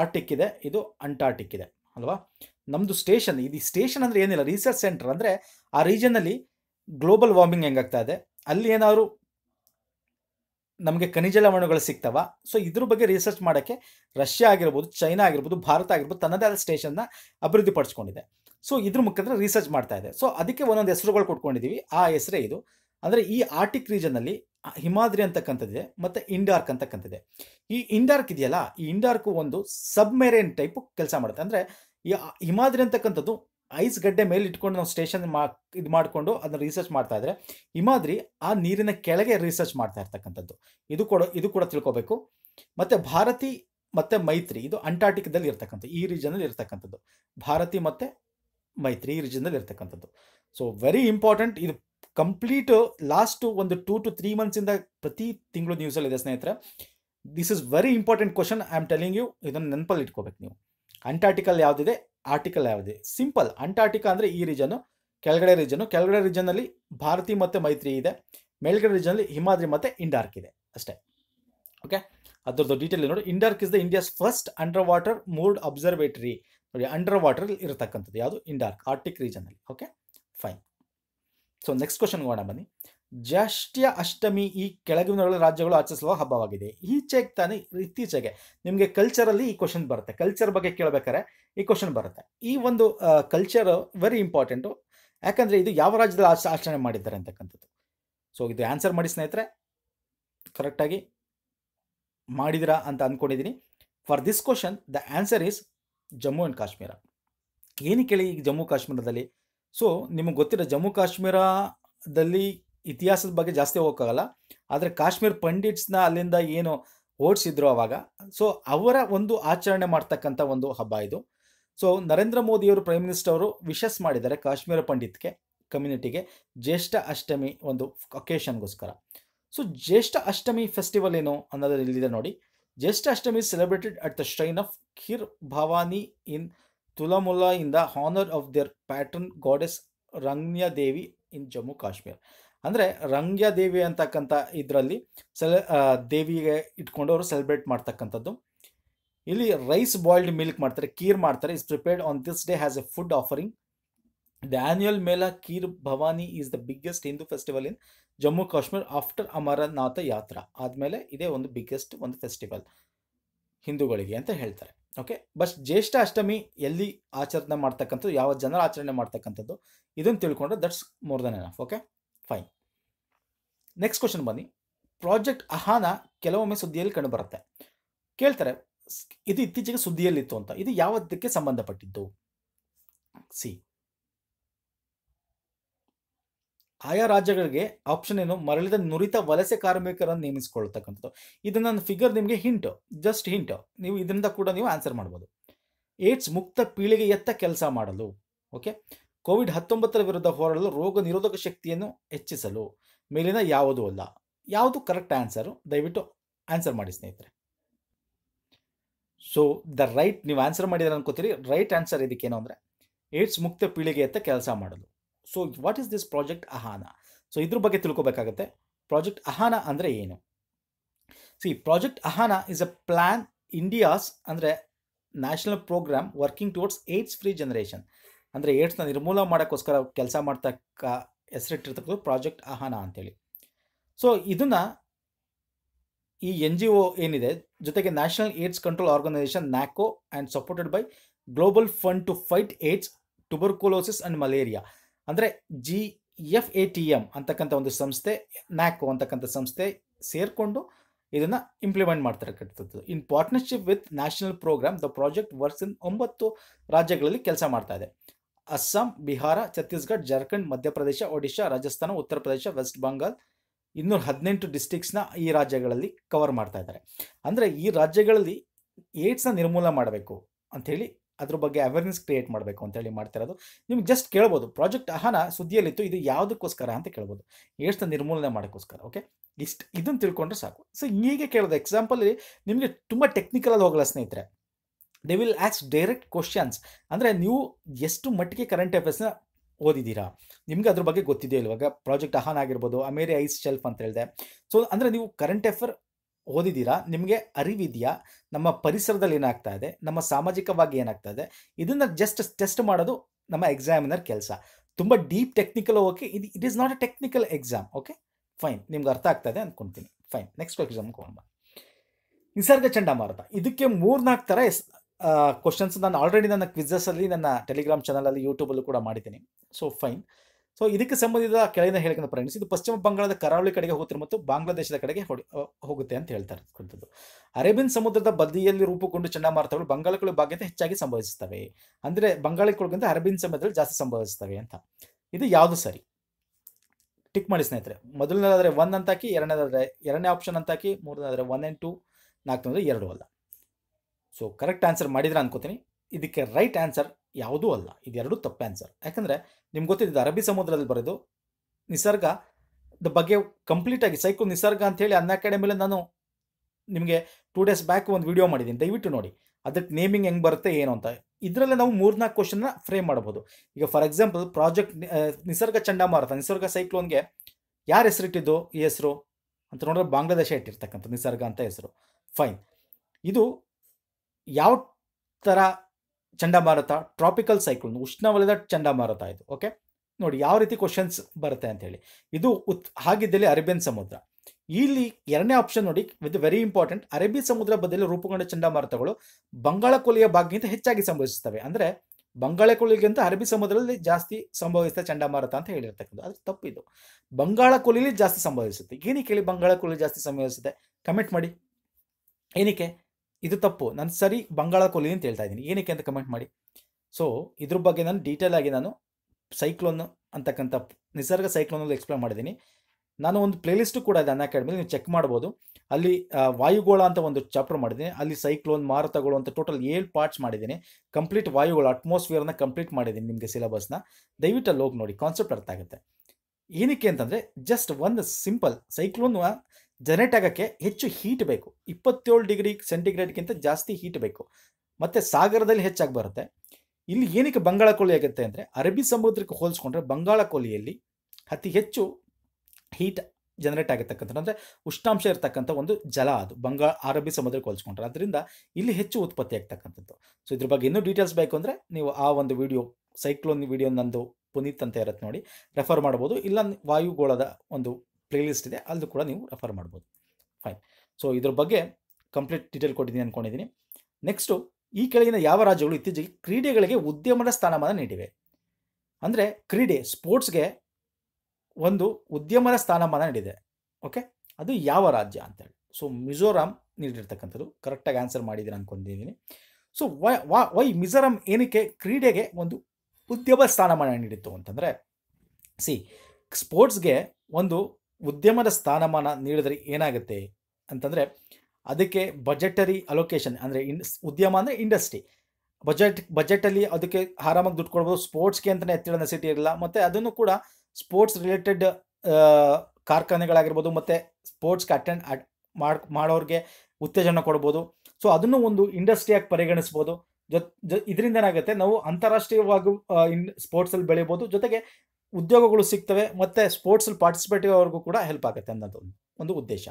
ಆರ್ಟಿಕ್ ಇದೆ ಇದು ಅಂಟಾರ್ಟಿಕ್ ಇದೆ ಅಲ್ವಾ ನಮ್ಮದು ಸ್ಟೇಷನ್ ಇದು ಸ್ಟೇಷನ್ ಅಂದರೆ ಏನಿಲ್ಲ ರಿಸರ್ಚ್ ಸೆಂಟರ್ ಅಂದರೆ ಆ ರೀಜನಲ್ಲಿ ಗ್ಲೋಬಲ್ ವಾರ್ಮಿಂಗ್ ಹೆಂಗಾಗ್ತಾ ಇದೆ ಅಲ್ಲಿ ಏನಾದರೂ ನಮಗೆ ಖನಿಜ ಲವಣಗಳು ಸಿಗ್ತವ ಸೊ ಇದ್ರ ಬಗ್ಗೆ ರಿಸರ್ಚ್ ಮಾಡೋಕ್ಕೆ ರಷ್ಯಾ ಆಗಿರ್ಬೋದು ಚೈನಾ ಆಗಿರ್ಬೋದು ಭಾರತ ಆಗಿರ್ಬೋದು ತನ್ನದೇ ಆದ ಸ್ಟೇಷನ್ನ ಅಭಿವೃದ್ಧಿಪಡಿಸ್ಕೊಂಡಿದೆ ಸೊ ಇದ್ರ ಮುಖಾಂತರ ರಿಸರ್ಚ್ ಮಾಡ್ತಾ ಇದೆ ಸೊ ಅದಕ್ಕೆ ಒಂದೊಂದು ಹೆಸರುಗಳು ಕೊಟ್ಕೊಂಡಿದ್ದೀವಿ ಆ ಹೆಸರೇ ಇದು ಅಂದರೆ ಈ ಆರ್ಟಿಕ್ ರೀಜನ್ನಲ್ಲಿ ಹಿಮಾದ್ರಿ ಅಂತಕ್ಕಂಥದ್ದಿದೆ ಮತ್ತು ಇಂಡಾರ್ಕ್ ಅಂತಕ್ಕಂಥದ್ದಿದೆ ಈ ಇಂಡಾರ್ಕ್ ಇದೆಯಲ್ಲ ಈ ಇಂಡಾರ್ಕು ಒಂದು ಸಬ್ಮೆರೈನ್ ಟೈಪ್ ಕೆಲಸ ಮಾಡುತ್ತೆ ಅಂದರೆ ಈ ಹಿಮಾದ್ರಿ ಅಂತಕ್ಕಂಥದ್ದು ಐಸ್ ಗಡ್ಡೆ ಮೇಲೆ ಇಟ್ಕೊಂಡು ನಾವು ಸ್ಟೇಷನ್ ಮಾ ಇದು ಮಾಡಿಕೊಂಡು ಅದನ್ನ ರಿಸರ್ಚ್ ಮಾಡ್ತಾ ಇದ್ರೆ ಹಿಮಾದ್ರಿ ಆ ನೀರಿನ ಕೆಳಗೆ ರಿಸರ್ಚ್ ಮಾಡ್ತಾ ಇರ್ತಕ್ಕಂಥದ್ದು ಇದು ಕೂಡ ಇದು ಕೂಡ ತಿಳ್ಕೋಬೇಕು ಮತ್ತು ಭಾರತಿ ಮತ್ತು ಮೈತ್ರಿ ಇದು ಅಂಟಾರ್ಟಿಕದಲ್ಲಿ ಇರ್ತಕ್ಕಂಥ ಈ ರೀಜನಲ್ಲಿ ಇರ್ತಕ್ಕಂಥದ್ದು ಭಾರತಿ ಮತ್ತು ಮೈತ್ರಿ ಈ ರೀಜನಲ್ಲಿ ಇರ್ತಕ್ಕಂಥದ್ದು ಸೊ ವೆರಿ ಇಂಪಾರ್ಟೆಂಟ್ ಇದು ಕಂಪ್ಲೀಟ್ ಲಾಸ್ಟ್ ಒಂದು ಟೂ ಟು ತ್ರೀ ಮಂತ್ಸಿಂದ ಪ್ರತಿ ತಿಂಗಳು ನ್ಯೂಸಲ್ಲಿ ಇದೆ ಸ್ನೇಹಿತರೆ this is very important question I am telling you ಇದನ್ನು ನೆನಪಲ್ಲಿ ಇಟ್ಕೋಬೇಕು ನೀವು ಅಂಟಾರ್ಟಿಕಲ್ ಯಾವುದಿದೆ ಆರ್ಟಿಕಲ್ ಯಾವುದೇ ಸಿಂಪಲ್ ಅಂಟಾರ್ಟಿಕಾ ಅಂದರೆ ಈ ರೀಜನು ಕೆಳಗಡೆ ರೀಜನು ಕೆಳಗಡೆ ರೀಜನಲ್ಲಿ ಭಾರತಿ ಮತ್ತು ಮೈತ್ರಿ ಇದೆ ಮೇಲ್ಗಡೆ ರೀಜನಲ್ಲಿ ಹಿಮಾದ್ರಿ ಮತ್ತು ಇಂಡಾರ್ಕ್ ಇದೆ ಅಷ್ಟೇ ಓಕೆ ಅದರದ್ದು ಡೀಟೇಲ್ ನೋಡಿ IndArc is the India's first underwater moored observatory ನೋಡಿ ಅಂಡರ್ ವಾಟರ್ ಇರತಕ್ಕಂಥದ್ದು ಯಾವುದು ಇಂಡಾರ್ಕ್ ಆರ್ಟಿಕ್ ರೀಜನಲ್ಲಿ okay fine so next question ಹೋಗೋಣ ಬನ್ನಿ ಜ್ಯೇಷ್ಠ ಅಷ್ಟಮಿ ಈ ಕೆಳಗಿನ ರಾಜ್ಯಗಳು ಆಚರಿಸುವ ಹಬ್ಬವಾಗಿದೆ ಈಚೆಗೆ ತಾನೇ ಇತ್ತೀಚೆಗೆ ನಿಮಗೆ ಕಲ್ಚರಲ್ಲಿ ಈ ಕ್ವಶನ್ ಬರುತ್ತೆ ಕಲ್ಚರ್ ಬಗ್ಗೆ ಕೇಳಬೇಕಾರೆ ಈ ಕ್ವಶನ್ ಬರುತ್ತೆ ಈ ಒಂದು ಕಲ್ಚರ್ ವೆರಿ ಇಂಪಾರ್ಟೆಂಟು ಯಾಕಂದರೆ ಇದು ಯಾವ ರಾಜ್ಯದಲ್ಲಿ ಆಚ ಆಚರಣೆ ಮಾಡಿದ್ದಾರೆ ಅಂತಕ್ಕಂಥದ್ದು ಸೊ ಇದು ಆನ್ಸರ್ ಮಾಡಿ ಸ್ನೇಹಿತರೆ ಕರೆಕ್ಟಾಗಿ ಮಾಡಿದಿರಾ ಅಂತ ಅಂದ್ಕೊಂಡಿದ್ದೀನಿ for this question the answer is Jammu and Kashmir ಏನು ಕೇಳಿ ಈಗ ಜಮ್ಮು ಕಾಶ್ಮೀರದಲ್ಲಿ ಸೊ ನಿಮಗೆ ಗೊತ್ತಿರೋ ಜಮ್ಮು ಕಾಶ್ಮೀರದಲ್ಲಿ ಇತಿಹಾಸದ ಬಗ್ಗೆ ಜಾಸ್ತಿ ಹೋಗೋಕ್ಕಾಗಲ್ಲ ಆದರೆ ಕಾಶ್ಮೀರ್ ಪಂಡಿಟ್ಸ್ನ ಅಲ್ಲಿಂದ ಏನು ಓಡಿಸಿದ್ರು ಅವಾಗ ಸೊ ಅವರ ಒಂದು ಆಚರಣೆ ಮಾಡ್ತಕ್ಕಂಥ ಒಂದು ಹಬ್ಬ ಇದು ಸೊ ನರೇಂದ್ರ ಮೋದಿಯವರು ಪ್ರೈಮ್ ಮಿನಿಸ್ಟರ್ ಅವರು ವಿಶಸ್ ಮಾಡಿದ್ದಾರೆ ಕಾಶ್ಮೀರ ಪಂಡಿತ್ಗೆ ಕಮ್ಯುನಿಟಿಗೆ ಜ್ಯೇಷ್ಠ ಅಷ್ಟಮಿ ಒಂದು ಒಕೇಶನ್ಗೋಸ್ಕರ ಸೊ ಜ್ಯೇಷ್ಠ ಅಷ್ಟಮಿ ಫೆಸ್ಟಿವಲ್ ಏನು ಅನ್ನೋದು ಇಲ್ಲಿದೆ ನೋಡಿ Jyeshtha Ashtami celebrated at the shrine of Kheer Bhawani in Tulmul in the honour of their patron goddess ರಂಗ್ಯ ದೇವಿ ಇನ್ ಜಮ್ಮು ಕಾಶ್ಮೀರ್ ಅಂದರೆ ದೇವಿ ಅಂತಕ್ಕಂಥ ಇದರಲ್ಲಿ ಸೆಲೆ ದೇವಿಗೆ ಇಟ್ಕೊಂಡು ಅವರು ಸೆಲೆಬ್ರೇಟ್ ಮಾಡ್ತಕ್ಕಂಥದ್ದು ಇಲ್ಲಿ ರೈಸ್ ಬಾಯ್ಲ್ಡ್ ಮಿಲ್ಕ್ ಮಾಡ್ತಾರೆ ಕೀರ್ ಮಾಡ್ತಾರೆ is prepared on this day has a food offering the annual mela Kheer Bhawani is the biggest Hindu festival in Jammu Kashmir after Amarnath Yatra ಆದಮೇಲೆ ಇದೇ ಒಂದು ಬಿಗ್ಗೆಸ್ಟ್ ಒಂದು ಫೆಸ್ಟಿವಲ್ ಹಿಂದೂಗಳಿಗೆ ಅಂತ ಹೇಳ್ತಾರೆ ಓಕೆ ಬಸ್ ಜ್ಯೇಷ್ಠ ಅಷ್ಟಮಿ ಎಲ್ಲಿ ಆಚರಣೆ ಮಾಡ್ತಕ್ಕಂಥದ್ದು ಯಾವ ಜನರ ಆಚರಣೆ ಮಾಡ್ತಕ್ಕಂಥದ್ದು ಇದನ್ನು ತಿಳ್ಕೊಂಡ್ರೆ that's more than enough okay fine next question ಬನ್ನಿ ಪ್ರಾಜೆಕ್ಟ್ ಅಹಾನ ಕೆಲವೊಮ್ಮೆ ಸುದ್ದಿಯಲ್ಲಿ ಕಂಡುಬರುತ್ತೆ ಕೇಳ್ತಾರೆ ಇದು ಇತ್ತೀಚೆಗೆ ಸುದ್ದಿಯಲ್ಲಿತ್ತು ಅಂತ ಇದು ಯಾವದಕ್ಕೆ ಸಂಬಂಧಪಟ್ಟಿದ್ದು ಸಿ ಆಯಾ ರಾಜ್ಯಗಳಿಗೆ ಆಪ್ಷನ್ ಏನು ಮರಳಿದ ನುರಿತ ವಲಸೆ ಕಾರ್ಮಿಕರನ್ನು ನೇಮಿಸಿಕೊಳ್ಳತಕ್ಕಂಥದ್ದು ಇದು ನನ್ನ ಫಿಗರ್ ನಿಮಗೆ ಹಿಂಟು ಜಸ್ಟ್ ಹಿಂಟ್ ನೀವು ಇದರಿಂದ ಕೂಡ ನೀವು ಆನ್ಸರ್ ಮಾಡ್ಬೋದು ಏಡ್ಸ್ ಮುಕ್ತ ಪೀಳಿಗೆ ಎತ್ತ ಕೆಲಸ ಮಾಡಲು ಓಕೆ ಕೋವಿಡ್ ಹತ್ತೊಂಬತ್ತರ ವಿರುದ್ಧ ಹೋರಾಡಲು ರೋಗ ನಿರೋಧಕ ಶಕ್ತಿಯನ್ನು ಹೆಚ್ಚಿಸಲು ಮೇಲಿನ ಯಾವುದು ಅಲ್ಲ ಯಾವುದು ಕರೆಕ್ಟ್ ಆನ್ಸರು ದಯವಿಟ್ಟು ಆನ್ಸರ್ ಮಾಡಿ ಸ್ನೇಹಿತರೆ ಸೊ ದ ರೈಟ್ ನೀವು ಆನ್ಸರ್ ಮಾಡಿದ್ರೆ ಅನ್ಕೋತೀರಿ ರೈಟ್ ಆನ್ಸರ್ ಇದಕ್ಕೇನು ಅಂದರೆ ಏಡ್ಸ್ ಮುಕ್ತ ಪೀಳಿಗೆಯತ್ತ ಕೆಲಸ ಮಾಡಲು so what is this project Ahana so ಇದ್ರ ಬಗ್ಗೆ ತಿಳ್ಕೊಬೇಕಾಗತ್ತೆ ಪ್ರಾಜೆಕ್ಟ್ ಅಹಾನ ಅಂದರೆ ಏನು see project Ahana is a plan India's ಅಂದರೆ national programme working towards AIDS free generation ಅಂದರೆ ಏಡ್ಸ್ನ ನಿರ್ಮೂಲ ಮಾಡೋಕ್ಕೋಸ್ಕರ ಕೆಲಸ ಮಾಡ್ತಕ್ಕ ಹೆಸರಿಟ್ಟಿರ್ತಕ್ಕಂಥ ಪ್ರಾಜೆಕ್ಟ್ ಆಹಾನ ಅಂತೇಳಿ ಸೊ ಇದನ್ನು ಈ ಎನ್ ಜಿ ಒ ಏನಿದೆ ಜೊತೆಗೆ national AIDS control organisation NACO and supported by global fund to fight AIDS tuberculosis and malaria ಅಂದರೆ G F A T M ಅಂತಕ್ಕಂಥ ಒಂದು ಸಂಸ್ಥೆ ನ್ಯಾಕೋ ಅಂತಕ್ಕಂಥ ಸಂಸ್ಥೆ ಸೇರಿಕೊಂಡು ಇದನ್ನು ಇಂಪ್ಲಿಮೆಂಟ್ ಮಾಡ್ತಿರಕ್ಕಂಥದ್ದು in partnership with national programme the project works in ಒಂಬತ್ತು ರಾಜ್ಯಗಳಲ್ಲಿ ಕೆಲಸ ಮಾಡ್ತಾ ಇದೆ ಅಸ್ಸಾಂ ಬಿಹಾರ ಛತ್ತೀಸ್ಗಢ ಜಾರ್ಖಂಡ್ ಮಧ್ಯಪ್ರದೇಶ ಒಡಿಶಾ ರಾಜಸ್ಥಾನ ಉತ್ತರ ಪ್ರದೇಶ ವೆಸ್ಟ್ ಬಂಗಾಲ್ ಇನ್ನೂರ ಹದಿನೆಂಟು ಡಿಸ್ಟಿಕ್ಸ್ನ ಈ ರಾಜ್ಯಗಳಲ್ಲಿ ಕವರ್ ಮಾಡ್ತಾ ಇದ್ದಾರೆ ಅಂದರೆ ಈ ರಾಜ್ಯಗಳಲ್ಲಿ ಏಡ್ಸ್ನ ನಿರ್ಮೂಲನೆ ಮಾಡಬೇಕು ಅಂಥೇಳಿ ಅದ್ರ ಬಗ್ಗೆ ಅವೇರ್ನೆಸ್ ಕ್ರಿಯೇಟ್ ಮಾಡಬೇಕು ಅಂತೇಳಿ ಮಾಡ್ತಿರೋದು ನಿಮ್ಗೆ ಜಸ್ಟ್ ಕೇಳ್ಬೋದು ಪ್ರಾಜೆಕ್ಟ್ ಅಹನ ಸುದ್ದಿಯಲ್ಲಿತ್ತು ಇದು ಯಾವುದಕ್ಕೋಸ್ಕರ ಅಂತ ಕೇಳ್ಬೋದು ಏಡ್ಸ್ನ ನಿರ್ಮೂಲನೆ ಮಾಡೋಕ್ಕೋಸ್ಕರ ಓಕೆ ಇಷ್ಟು ಇದನ್ನು ತಿಳ್ಕೊಂಡ್ರೆ ಸಾಕು ಸೊ ಹೀಗೆ ಕೇಳೋದು ಎಕ್ಸಾಂಪಲ್ ನಿಮಗೆ ತುಂಬ ಟೆಕ್ನಿಕಲಲ್ಲಿ ಹೋಗಲ್ಲ ಸ್ನೇಹಿತರೆ ದೇ ವಿಲ್ ಆಕ್ಸ್ ಡೈರೆಕ್ಟ್ ಕ್ವಶನ್ಸ್ ಅಂದರೆ ನೀವು ಎಷ್ಟು ಮಟ್ಟಿಗೆ ಕರೆಂಟ್ ಅಫೇರ್ಸ್ನ ಓದಿದ್ದೀರಾ ನಿಮ್ಗೆ ಅದ್ರ ಬಗ್ಗೆ ಗೊತ್ತಿದೆ ಇಲ್ವಾಗ ಪ್ರಾಜೆಕ್ಟ್ ಅಹಾನ್ ಆಗಿರ್ಬೋದು ಅಮೇರಿ ಐಸ್ ಶೆಲ್ಫ್ ಅಂತ ಹೇಳಿದೆ ಸೊ ಅಂದರೆ ನೀವು ಕರೆಂಟ್ ಅಫೇರ್ ಓದಿದ್ದೀರಾ ನಿಮಗೆ ಅರಿವಿದೆಯಾ ನಮ್ಮ ಪರಿಸರದಲ್ಲಿ ಏನಾಗ್ತಾ ಇದೆ ನಮ್ಮ ಸಾಮಾಜಿಕವಾಗಿ ಏನಾಗ್ತಾ ಇದೆ ಇದನ್ನು ಜಸ್ಟ್ ಟೆಸ್ಟ್ ಮಾಡೋದು ನಮ್ಮ ಎಕ್ಸಾಮಿನರ್ ಕೆಲಸ ತುಂಬ ಡೀಪ್ ಟೆಕ್ನಿಕಲ್ ಓಕೆ ಇದು it is not a technical exam okay fine ನಿಮ್ಗೆ ಅರ್ಥ ಆಗ್ತಾ ಇದೆ ಅಂದ್ಕೊಂತೀನಿ ಫೈನ್ ನೆಕ್ಸ್ಟ್ ಎಕ್ಸಾಮ್ ಕೊಡೋಣ ನಿಸರ್ಗ ಚಂಡಮಾರುತ ಇದಕ್ಕೆ ಮೂರ್ನಾಲ್ಕು ಥರ ಎಸ್ ಕ್ವಶನ್ಸ್ ನಾನು ಆಲ್ರೆಡಿ ನನ್ನ ಅಲ್ಲಿ ನನ್ನ ಟೆಲಿಗ್ರಾಮ್ ಚಾನಲಲ್ಲಿ ಯೂಟ್ಯೂಬಲ್ಲೂ ಕೂಡ ಮಾಡಿದ್ದೀನಿ ಸೊ ಫೈನ್ ಸೊ ಇದಕ್ಕೆ ಸಂಬಂಧಿತ ಕೆಳಗಿನ ಹೇಳಿಕೆ ಫ್ರೆಂಡ್ಸ್ ಇದು ಪಶ್ಚಿಮ ಬಂಗಾಳದ ಕರಾವಳಿ ಕಡೆಗೆ ಹೋಗುತ್ತೆ ಮತ್ತು ಬಾಂಗ್ಲಾದೇಶದ ಕಡೆಗೆ ಹೋಗುತ್ತೆ ಅಂತ ಹೇಳ್ತಾ ಇರ್ತಕ್ಕಂಥದ್ದು ಅರೇಬಿಯನ್ ಸಮುದ್ರದ ಬದಿಯಲ್ಲಿ ರೂಪುಗೊಂಡು ಚಂಡಮಾರುತಗಳು ಬಂಗಾಳಗಳ ಭಾಗ್ಯತೆ ಹೆಚ್ಚಾಗಿ ಸಂಭವಿಸುತ್ತವೆ ಅಂದರೆ ಬಂಗಾಳಗಳಿಗಿಂತ ಅರೇಬಿಯನ್ ಸಮುದ್ರದಲ್ಲಿ ಜಾಸ್ತಿ ಸಂಭವಿಸುತ್ತವೆ ಅಂತ ಇದು ಯಾವುದು ಸರಿ ಟಿಕ್ ಮಾಡಿ ಸ್ನೇಹಿತರೆ ಮೊದಲನೇದಾದರೆ ಒನ್ ಅಂತ ಹಾಕಿ ಎರಡನೇದಾದರೆ ಎರಡನೇ ಆಪ್ಷನ್ ಅಂತ ಹಾಕಿ ಮೂರನೇದಾದರೆ ಒನ್ ಆ್ಯಂಡ್ ಟು ನಾಲ್ಕನೇದಾದರೆ ಎರಡು ಅಲ್ಲ ಸೊ ಕರೆಕ್ಟ್ ಆನ್ಸರ್ ಮಾಡಿದ್ರೆ ಅನ್ಕೋತೀನಿ ಇದಕ್ಕೆ ರೈಟ್ ಆನ್ಸರ್ ಯಾವುದೂ ಅಲ್ಲ ಇದೆರಡೂ ತಪ್ಪು ಆನ್ಸರ್ ಯಾಕಂದರೆ ನಿಮ್ಗೆ ಗೊತ್ತಿದ್ದು ಅರಬ್ಬಿ ಸಮುದ್ರದಲ್ಲಿ ಬರೆದು ನಿಸರ್ಗದ ಬಗ್ಗೆ ಕಂಪ್ಲೀಟಾಗಿ ಸೈಕೋ ನಿಸರ್ಗ ಅಂಥೇಳಿ ಅನ್ನ ಅಕಾಡೆಮಿಲಿ ನಾನು ನಿಮಗೆ ಟೂ ಡೇಸ್ ಬ್ಯಾಕ್ ಒಂದು ವಿಡಿಯೋ ಮಾಡಿದ್ದೀನಿ ದಯವಿಟ್ಟು ನೋಡಿ ಅದಕ್ಕೆ ನೇಮಿಂಗ್ ಹೆಂಗೆ ಬರುತ್ತೆ ಏನು ಅಂತ ಇದರಲ್ಲೇ ನಾವು ಮೂರ್ನಾಲ್ಕು ಕ್ವಶನ್ನ ಫ್ರೇಮ್ ಮಾಡ್ಬೋದು ಈಗ ಫಾರ್ ಎಕ್ಸಾಂಪಲ್ ಪ್ರಾಜೆಕ್ಟ್ ನಿಸರ್ಗ ಚಂಡಮಾರುತ ನಿಸರ್ಗ ಸೈಕ್ಲೋನ್ಗೆ ಯಾರು ಹೆಸರಿಟ್ಟಿದ್ದು ಈ ಹೆಸರು ಅಂತ ನೋಡಿದ್ರೆ ಬಾಂಗ್ಲಾದೇಶ ಇಟ್ಟಿರ್ತಕ್ಕಂಥ ನಿಸರ್ಗ ಅಂತ ಹೆಸರು ಫೈನ್ ಇದು ಯಾವ ಥರ ಚಂಡಮಾರುತ ಟ್ರಾಪಿಕಲ್ ಸೈಕ್ಲೋನ್ ಉಷ್ಣವಲಯದ ಚಂಡಮಾರುತ ಇದು ಓಕೆ ನೋಡಿ ಯಾವ ರೀತಿ ಕ್ವಶನ್ಸ್ ಬರುತ್ತೆ ಅಂತ ಹೇಳಿ ಇದು ಉತ್ ಹಾಗಿದ್ದಲ್ಲಿ ಅರೇಬಿಯನ್ ಸಮುದ್ರ ಇಲ್ಲಿ ಎರಡನೇ ಆಪ್ಷನ್ ನೋಡಿ ವಿತ್ ವೆರಿ ಇಂಪಾರ್ಟೆಂಟ್ ಅರೇಬಿ ಸಮುದ್ರ ಬದಲು ರೂಪುಗೊಂಡ ಚಂಡಮಾರುತಗಳು ಬಂಗಾಳ ಕೊಲೆಯ ಭಾಗಕ್ಕಿಂತ ಹೆಚ್ಚಾಗಿ ಸಂಭವಿಸುತ್ತವೆ ಅಂದರೆ ಬಂಗಾಳ ಕೊಲ್ಲಿಗಿಂತ ಅರಬಿ ಸಮುದ್ರದಲ್ಲಿ ಜಾಸ್ತಿ ಸಂಭವಿಸುತ್ತೆ ಚಂಡಮಾರುತ ಅಂತ ಹೇಳಿರ್ತಕ್ಕಂಥ ಅದು ತಪ್ಪಿದು ಬಂಗಾಳ ಕೊಲೆಯಲ್ಲಿ ಜಾಸ್ತಿ ಸಂಭವಿಸುತ್ತೆ ಏನಕ್ಕೆ ಹೇಳಿ ಬಂಗಾಳ ಕೊಲ್ಲಿ ಜಾಸ್ತಿ ಸಂಭವಿಸುತ್ತೆ ಕಮೆಂಟ್ ಮಾಡಿ ಏನಕ್ಕೆ ಇದು ತಪ್ಪು ನಾನು ಸರಿ ಬಂಗಾಳ ಕೊಲ್ಲಿ ಅಂತ ಹೇಳ್ತಾ ಇದ್ದೀನಿ ಏನಕ್ಕೆ ಅಂತ ಕಮೆಂಟ್ ಮಾಡಿ ಸೊ ಇದ್ರ ಬಗ್ಗೆ ನಾನು ಡೀಟೇಲ್ ಆಗಿ ನಾನು ಸೈಕ್ಲೋನ್ ಅಂತಕ್ಕಂಥ ನಿಸರ್ಗ ಸೈಕ್ಲೋನಲ್ಲಿ ಎಕ್ಸ್ಪ್ಲೇನ್ ಮಾಡಿದ್ದೀನಿ ನಾನು ಒಂದು ಪ್ಲೇಲಿಸ್ಟು ಕೂಡ ಇದೆ ಅನ್ ಅಕಾಡೆಮಿಲಿ ನೀವು ಚೆಕ್ ಮಾಡ್ಬೋದು ಅಲ್ಲಿ ವಾಯುಗೋಳ ಅಂತ ಒಂದು ಚಾಪ್ಟರ್ ಮಾಡಿದ್ದೀನಿ ಅಲ್ಲಿ ಸೈಕ್ಲೋನ್ ಮಾರುತಗಳು ಅಂತ ಟೋಟಲ್ ಏಳು ಪಾರ್ಟ್ಸ್ ಮಾಡಿದ್ದೀನಿ ಕಂಪ್ಲೀಟ್ ವಾಯುಗಳು ಅಟ್ಮಾಸ್ಫಿಯರ್ನ ಕಂಪ್ಲೀಟ್ ಮಾಡಿದ್ದೀನಿ ನಿಮಗೆ ಸಿಲೆಬಸ್ನ ದಯವಿಟ್ಟು ಅಲ್ಲಿ ಹೋಗಿ ನೋಡಿ ಕಾನ್ಸೆಪ್ಟ್ ಅರ್ಥ ಆಗುತ್ತೆ ಏನಕ್ಕೆ ಅಂತಂದರೆ ಜಸ್ಟ್ ಒಂದು ಸಿಂಪಲ್ ಸೈಕ್ಲೋನ್ ಜನರೇಟ್ ಆಗೋಕ್ಕೆ ಹೆಚ್ಚು ಹೀಟ್ ಬೇಕು ಇಪ್ಪತ್ತೇಳು ಡಿಗ್ರಿ ಸೆಂಟಿಗ್ರೇಡ್ಗಿಂತ ಜಾಸ್ತಿ ಹೀಟ್ ಬೇಕು ಮತ್ತು ಸಾಗರದಲ್ಲಿ ಹೆಚ್ಚಾಗಿ ಬರುತ್ತೆ ಇಲ್ಲಿ ಏನಕ್ಕೆ ಬಂಗಾಳ ಕೊಲ್ಲಿ ಆಗುತ್ತೆ ಅಂದರೆ ಅರಬ್ಬಿ ಸಮುದ್ರಕ್ಕೆ ಹೋಲಿಸ್ಕೊಂಡ್ರೆ ಬಂಗಾಳ ಕೊಲ್ಲಿಯಲ್ಲಿ ಅತಿ ಹೆಚ್ಚು ಹೀಟ್ ಜನರೇಟ್ ಆಗಿರ್ತಕ್ಕಂಥ ಅಂದರೆ ಉಷ್ಣಾಂಶ ಇರತಕ್ಕಂಥ ಒಂದು ಜಲ ಅದು ಬಂಗಾಳ ಅರಬ್ಬಿ ಸಮುದ್ರಕ್ಕೆ ಹೋಲಿಸ್ಕೊಂಡ್ರೆ ಅದರಿಂದ ಇಲ್ಲಿ ಹೆಚ್ಚು ಉತ್ಪತ್ತಿ ಆಗ್ತಕ್ಕಂಥದ್ದು ಸೊ ಇದ್ರ ಬಗ್ಗೆ ಇನ್ನೂ ಡೀಟೇಲ್ಸ್ ಬೇಕು ಅಂದರೆ ನೀವು ಆ ಒಂದು ವಿಡಿಯೋ ಸೈಕ್ಲೋನ್ ವಿಡಿಯೋ ನಂದು ಪುನೀತ್ ಅಂತ ಇರತ್ತೆ ನೋಡಿ ರೆಫರ್ ಮಾಡ್ಬೋದು ಇಲ್ಲ ವಾಯುಗೋಳದ ಒಂದು ಪ್ಲೇಲಿಸ್ಟ್ ಇದೆ ಅಲ್ಲೂ ಕೂಡ ನೀವು ರೆಫರ್ ಮಾಡ್ಬೋದು ಫೈನ್ ಸೊ ಇದ್ರ ಬಗ್ಗೆ ಕಂಪ್ಲೀಟ್ ಡೀಟೇಲ್ ಕೊಟ್ಟಿದ್ದೀನಿ ಅಂದ್ಕೊಂಡಿದ್ದೀನಿ ನೆಕ್ಸ್ಟು ಈ ಕೆಳಗಿನ ಯಾವ ರಾಜ್ಯಗಳು ಇತ್ತೀಚೆಗೆ ಕ್ರೀಡೆಗಳಿಗೆ ಉದ್ಯಮದ ಸ್ಥಾನಮಾನ ನೀಡಿವೆ ಅಂದರೆ ಕ್ರೀಡೆ ಸ್ಪೋರ್ಟ್ಸ್ಗೆ ಒಂದು ಉದ್ಯಮದ ಸ್ಥಾನಮಾನ ನೀಡಿದೆ ಓಕೆ ಅದು ಯಾವ ರಾಜ್ಯ ಅಂತೇಳಿ ಸೊ ಮಿಜೋರಾಂ ನೀಡಿರ್ತಕ್ಕಂಥದ್ದು ಕರೆಕ್ಟಾಗಿ ಆನ್ಸರ್ ಮಾಡಿದ್ದೀರ ಅಂದ್ಕೊಂಡಿದ್ದೀನಿ ಸೊ ವೈ ವಾ ವೈ ಮಿಜೋರಾಂ ಏನಕ್ಕೆ ಕ್ರೀಡೆಗೆ ಒಂದು ಉದ್ಯಮ ಸ್ಥಾನಮಾನ ನೀಡಿತ್ತು ಅಂತಂದರೆ ಸಿ ಸ್ಪೋರ್ಟ್ಸ್ಗೆ ಒಂದು ಉದ್ಯಮದ ಸ್ಥಾನಮಾನ ನೀಡಿದರೆ ಏನಾಗುತ್ತೆ ಅಂತಂದರೆ ಅದಕ್ಕೆ ಬಜೆಟರಿ ಅಲೋಕೇಶನ್ ಅಂದರೆ ಇನ್ ಉದ್ಯಮ ಅಂದರೆ ಇಂಡಸ್ಟ್ರಿ ಬಜೆಟ್ ಬಜೆಟಲ್ಲಿ ಅದಕ್ಕೆ ಆರಾಮಾಗಿ ದುಡ್ಡು ಕೊಡ್ಬೋದು ಸ್ಪೋರ್ಟ್ಸ್ಗೆ ಅಂತಲೇ ಎತ್ತಿಡೋ ನೆಸಿಟಿ ಇರಲ್ಲ ಮತ್ತು ಅದನ್ನು ಕೂಡ ಸ್ಪೋರ್ಟ್ಸ್ ರಿಲೇಟೆಡ್ ಕಾರ್ಖಾನೆಗಳಾಗಿರ್ಬೋದು ಮತ್ತು ಸ್ಪೋರ್ಟ್ಸ್ಗೆ ಅಟೆಂಡ್ ಮಾಡಿ ಮಾಡೋರಿಗೆ ಉತ್ತೇಜನ ಕೊಡ್ಬೋದು ಸೊ ಅದನ್ನು ಒಂದು ಇಂಡಸ್ಟ್ರಿಯಾಗಿ ಪರಿಗಣಿಸ್ಬೋದು ಜೊ ಇದರಿಂದ ಏನಾಗುತ್ತೆ ನಾವು ಅಂತಾರಾಷ್ಟ್ರೀಯವಾಗಿ ಇನ್ ಸ್ಪೋರ್ಟ್ಸಲ್ಲಿ ಬೆಳಿಬೋದು ಜೊತೆಗೆ ಉದ್ಯೋಗಗಳು ಸಿಗ್ತವೆ ಮತ್ತು ಸ್ಪೋರ್ಟ್ಸಲ್ಲಿ ಪಾರ್ಟಿಸಿಪೇಟಿವ್ ಅವ್ರಿಗೂ ಕೂಡ ಹೆಲ್ಪ್ ಆಗುತ್ತೆ ಅನ್ನೋದು ಒಂದು ಉದ್ದೇಶ